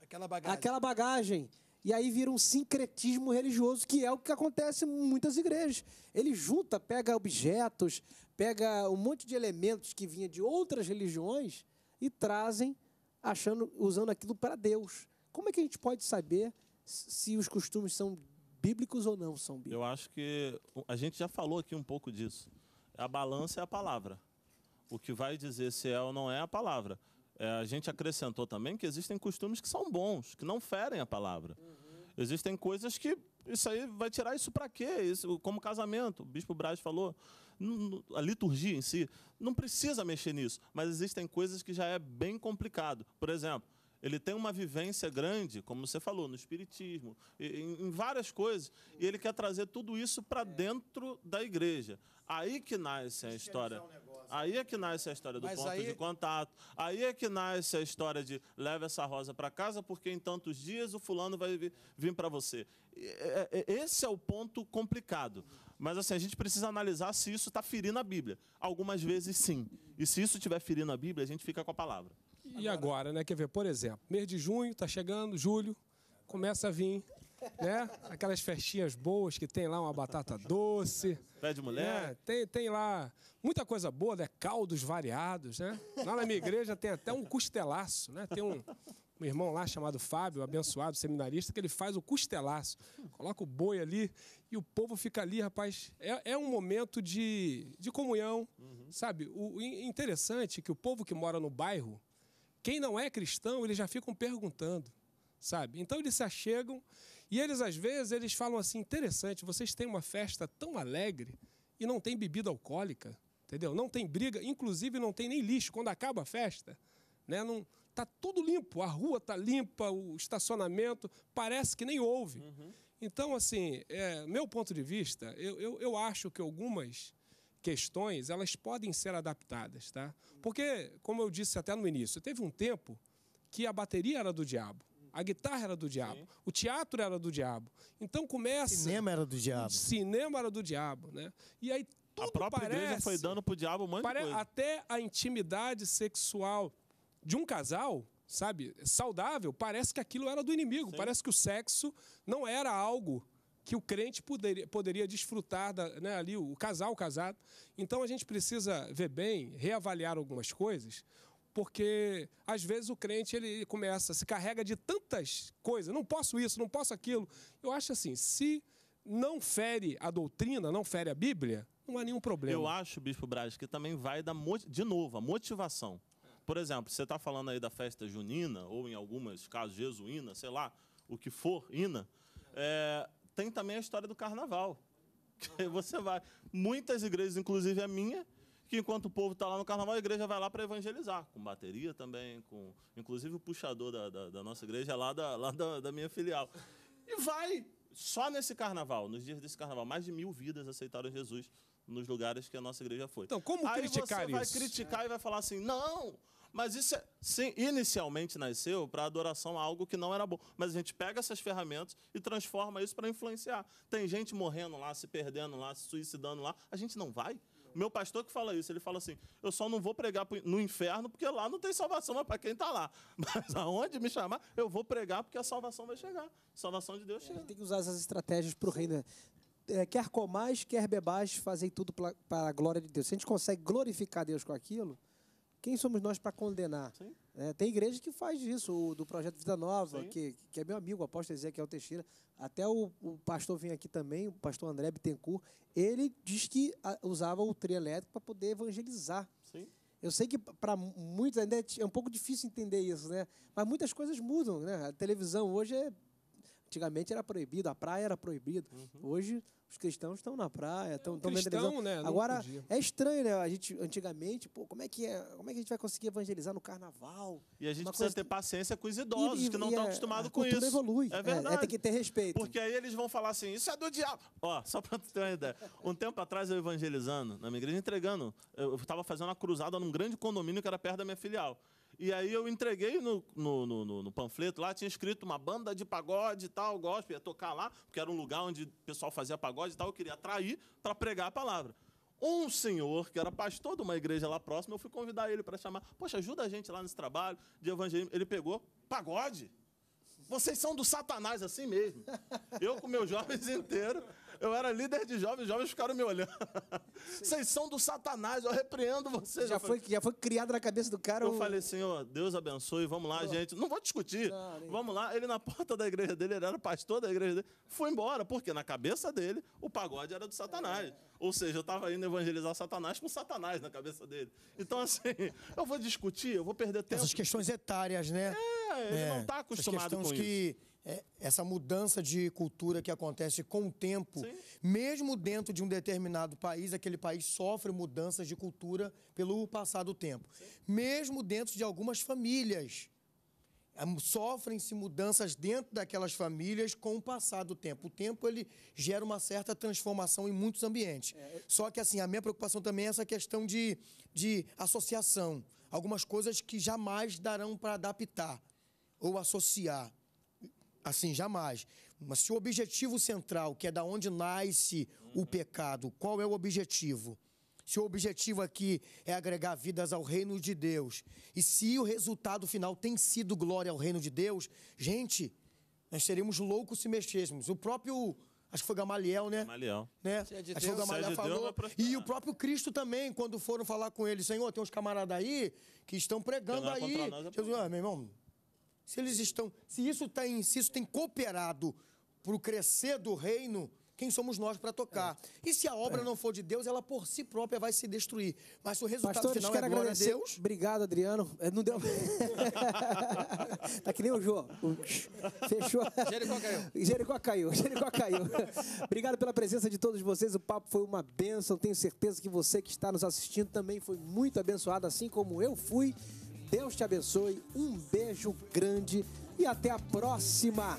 aquela bagagem. aquela bagagem. E aí vira um sincretismo religioso, que é o que acontece em muitas igrejas. Ele junta, pega objetos, pega um monte de elementos que vinha de outras religiões e trazem, achando, usando aquilo para Deus. Como é que a gente pode saber se os costumes são bíblicos ou não são bíblicos? Eu acho que a gente já falou aqui um pouco disso. A balança é a palavra. O que vai dizer se é ou não é a palavra. É, a gente acrescentou também que existem costumes que são bons, que não ferem a palavra. Uhum. Existem coisas que isso aí vai tirar isso para quê? Isso, como casamento, o bispo Braz falou, a liturgia em si, não precisa mexer nisso, mas existem coisas que já é bem complicado. Por exemplo, ele tem uma vivência grande, como você falou, no espiritismo, em, em várias coisas, e ele quer trazer tudo isso para é. dentro da igreja. Aí que nasce a história. Aí é que nasce a história do Mas ponto aí... de contato. Aí é que nasce a história de leva essa rosa para casa, porque em tantos dias o fulano vai vir para você. É, é, esse é o ponto complicado. Mas assim, a gente precisa analisar se isso está ferindo a Bíblia. Algumas vezes sim. E se isso estiver ferindo a Bíblia, a gente fica com a palavra. E agora, né? Quer ver, por exemplo, mês de junho está chegando, julho, começa a vir, né? Aquelas festinhas boas que tem lá uma batata doce. Pé de mulher. Né? Tem, tem lá muita coisa boa, né? Caldos variados, né? Lá na minha igreja tem até um costelaço, né? Tem um, um irmão lá chamado Fábio, abençoado, seminarista, que ele faz o costelaço. Coloca o boi ali e o povo fica ali, rapaz. É, é um momento de, de comunhão, uhum. sabe? O, o interessante é que o povo que mora no bairro, quem não é cristão, eles já ficam perguntando, sabe? Então eles se achegam e eles às vezes eles falam assim: "Interessante, vocês têm uma festa tão alegre e não tem bebida alcoólica, entendeu? Não tem briga, inclusive não tem nem lixo quando acaba a festa, né? Não tá tudo limpo, a rua tá limpa, o estacionamento parece que nem houve. Uhum. Então assim, é, meu ponto de vista, eu, eu, eu acho que algumas questões, elas podem ser adaptadas, tá? Porque, como eu disse até no início, teve um tempo que a bateria era do diabo. A guitarra era do diabo, Sim. o teatro era do diabo. Então começa. Cinema era do diabo. Cinema era do diabo, né? E aí tudo A própria parece, igreja foi dando pro diabo um monte Até a intimidade sexual de um casal, sabe, saudável, parece que aquilo era do inimigo. Sim. Parece que o sexo não era algo que o crente poderia, poderia desfrutar da, né, ali, o casal casado. Então a gente precisa ver bem, reavaliar algumas coisas, porque às vezes o crente ele começa, se carrega de tantas coisas, não posso isso, não posso aquilo. Eu acho assim, se não fere a doutrina, não fere a Bíblia, não há nenhum problema. Eu acho, Bispo Braz, que também vai dar de novo, a motivação. Por exemplo, você está falando aí da festa junina, ou em alguns casos jesuína, sei lá, o que for, ina. É, tem também a história do carnaval. Que você vai. Muitas igrejas, inclusive a minha, que enquanto o povo está lá no carnaval, a igreja vai lá para evangelizar, com bateria também, com inclusive o puxador da, da, da nossa igreja é lá, da, lá da, da, minha filial. E vai, só nesse carnaval, nos dias desse carnaval, mais de mil vidas aceitaram Jesus nos lugares que a nossa igreja foi. Então, como Aí criticar isso? Aí você vai criticar e vai falar assim, não, mas isso é, sim, inicialmente nasceu para adoração a algo que não era bom. Mas a gente pega essas ferramentas e transforma isso para influenciar. Tem gente morrendo lá, se perdendo lá, se suicidando lá. A gente não vai. O meu pastor que fala isso, ele fala assim: eu só não vou pregar no inferno porque lá não tem salvação, mas para quem está lá. Mas aonde me chamar, eu vou pregar porque a salvação vai chegar. A salvação de Deus é, chega. Tem que usar essas estratégias para o reino. É, quer comais, quer bebais, fazer tudo para a glória de Deus. Se a gente consegue glorificar Deus com aquilo, quem somos nós para condenar? É, tem igreja que faz isso, o, do Projeto Vida Nova, que, que, é meu amigo, o apóstolo Ezequiel Teixeira. Até o, o pastor vem aqui também, o pastor André Bittencourt. Ele diz que a, usava o trio elétrico para poder evangelizar. Sim. Eu sei que para muitos ainda é, é um pouco difícil entender isso, né? Mas muitas coisas mudam, né? A televisão hoje é Antigamente era proibido, a praia era proibida. Uhum. Hoje os cristãos estão na praia, estão é, né? Agora é estranho, né? A gente antigamente, pô, como é que é, como é que a gente vai conseguir evangelizar no carnaval? E a gente Uma precisa coisa... ter paciência com os idosos e, que não estão é, acostumados com isso. evolui. É verdade. É, é, tem que ter respeito. Porque aí eles vão falar assim, isso é do diabo. Ó, só para ter uma ideia. Um tempo atrás eu evangelizando na minha igreja entregando, eu estava fazendo uma cruzada num grande condomínio que era perto da minha filial. E aí eu entreguei no, no, no, no, panfleto lá, tinha escrito uma banda de pagode e tal, gospel, ia tocar lá, porque era um lugar onde o pessoal fazia pagode e tal, eu queria atrair para pregar a palavra. Um senhor, que era pastor de uma igreja lá próxima, eu fui convidar ele para chamar. Poxa, ajuda a gente lá nesse trabalho de evangelismo. Ele pegou pagode. Vocês são do Satanás assim mesmo. Eu com meus jovens inteiros, eu era líder de jovens, os jovens ficaram me olhando. Vocês são do Satanás, eu repreendo vocês. Já, já foi, já foi criado na cabeça do cara. Eu o... falei, Senhor, Deus abençoe, vamos lá, gente. Não vou discutir. Não, Vamos lá. Ele na porta da igreja dele, ele era pastor da igreja dele, foi embora, porque na cabeça dele o pagode era do Satanás. É. Ou seja, eu estava indo evangelizar Satanás com Satanás na cabeça dele. Então, assim, eu vou discutir, eu vou perder tempo. Essas questões etárias, né? É, ele é. não tá está acostumado Essas questões com que... isso é, essa mudança de cultura que acontece com o tempo, Sim. mesmo dentro de um determinado país, aquele país sofre mudanças de cultura pelo passar do tempo. Sim. Mesmo dentro de algumas famílias, é, sofrem-se mudanças dentro daquelas famílias com o passar do tempo. O tempo ele gera uma certa transformação em muitos ambientes. É. Só que assim, a minha preocupação também é essa questão de, de associação. Algumas coisas que jamais darão para adaptar ou associar Assim, jamais. Mas se o objetivo central, que é da onde nasce uhum. o pecado, qual é o objetivo? Se o objetivo aqui é agregar vidas ao reino de Deus, e se o resultado final tem sido glória ao reino de Deus, gente, nós seríamos loucos se mexêssemos. O próprio acho que foi Gamaliel, né? Gamaliel. Né? É acho que foi Gamaliel é falou. e o próprio Cristo também, quando foram falar com ele, Senhor, tem uns camaradas aí que estão pregando aí. Nós, é Jesus, ah, meu irmão, se eles estão, se isso tá se isso tem cooperado para o crescer do reino, quem somos nós para tocar? É. E se a obra é. não for de Deus, ela por si própria vai se destruir. Mas se o resultado Pastores, final quero é glória agradecer. a Deus. Obrigado, Adriano. É, não deu. tá que nem o João. Fechou. Jericó caiu. Jericó caiu. caiu. Obrigado pela presença de todos vocês. O papo foi uma benção. Tenho certeza que você que está nos assistindo também foi muito abençoado, assim como eu fui. Deus te abençoe, um beijo grande e até a próxima.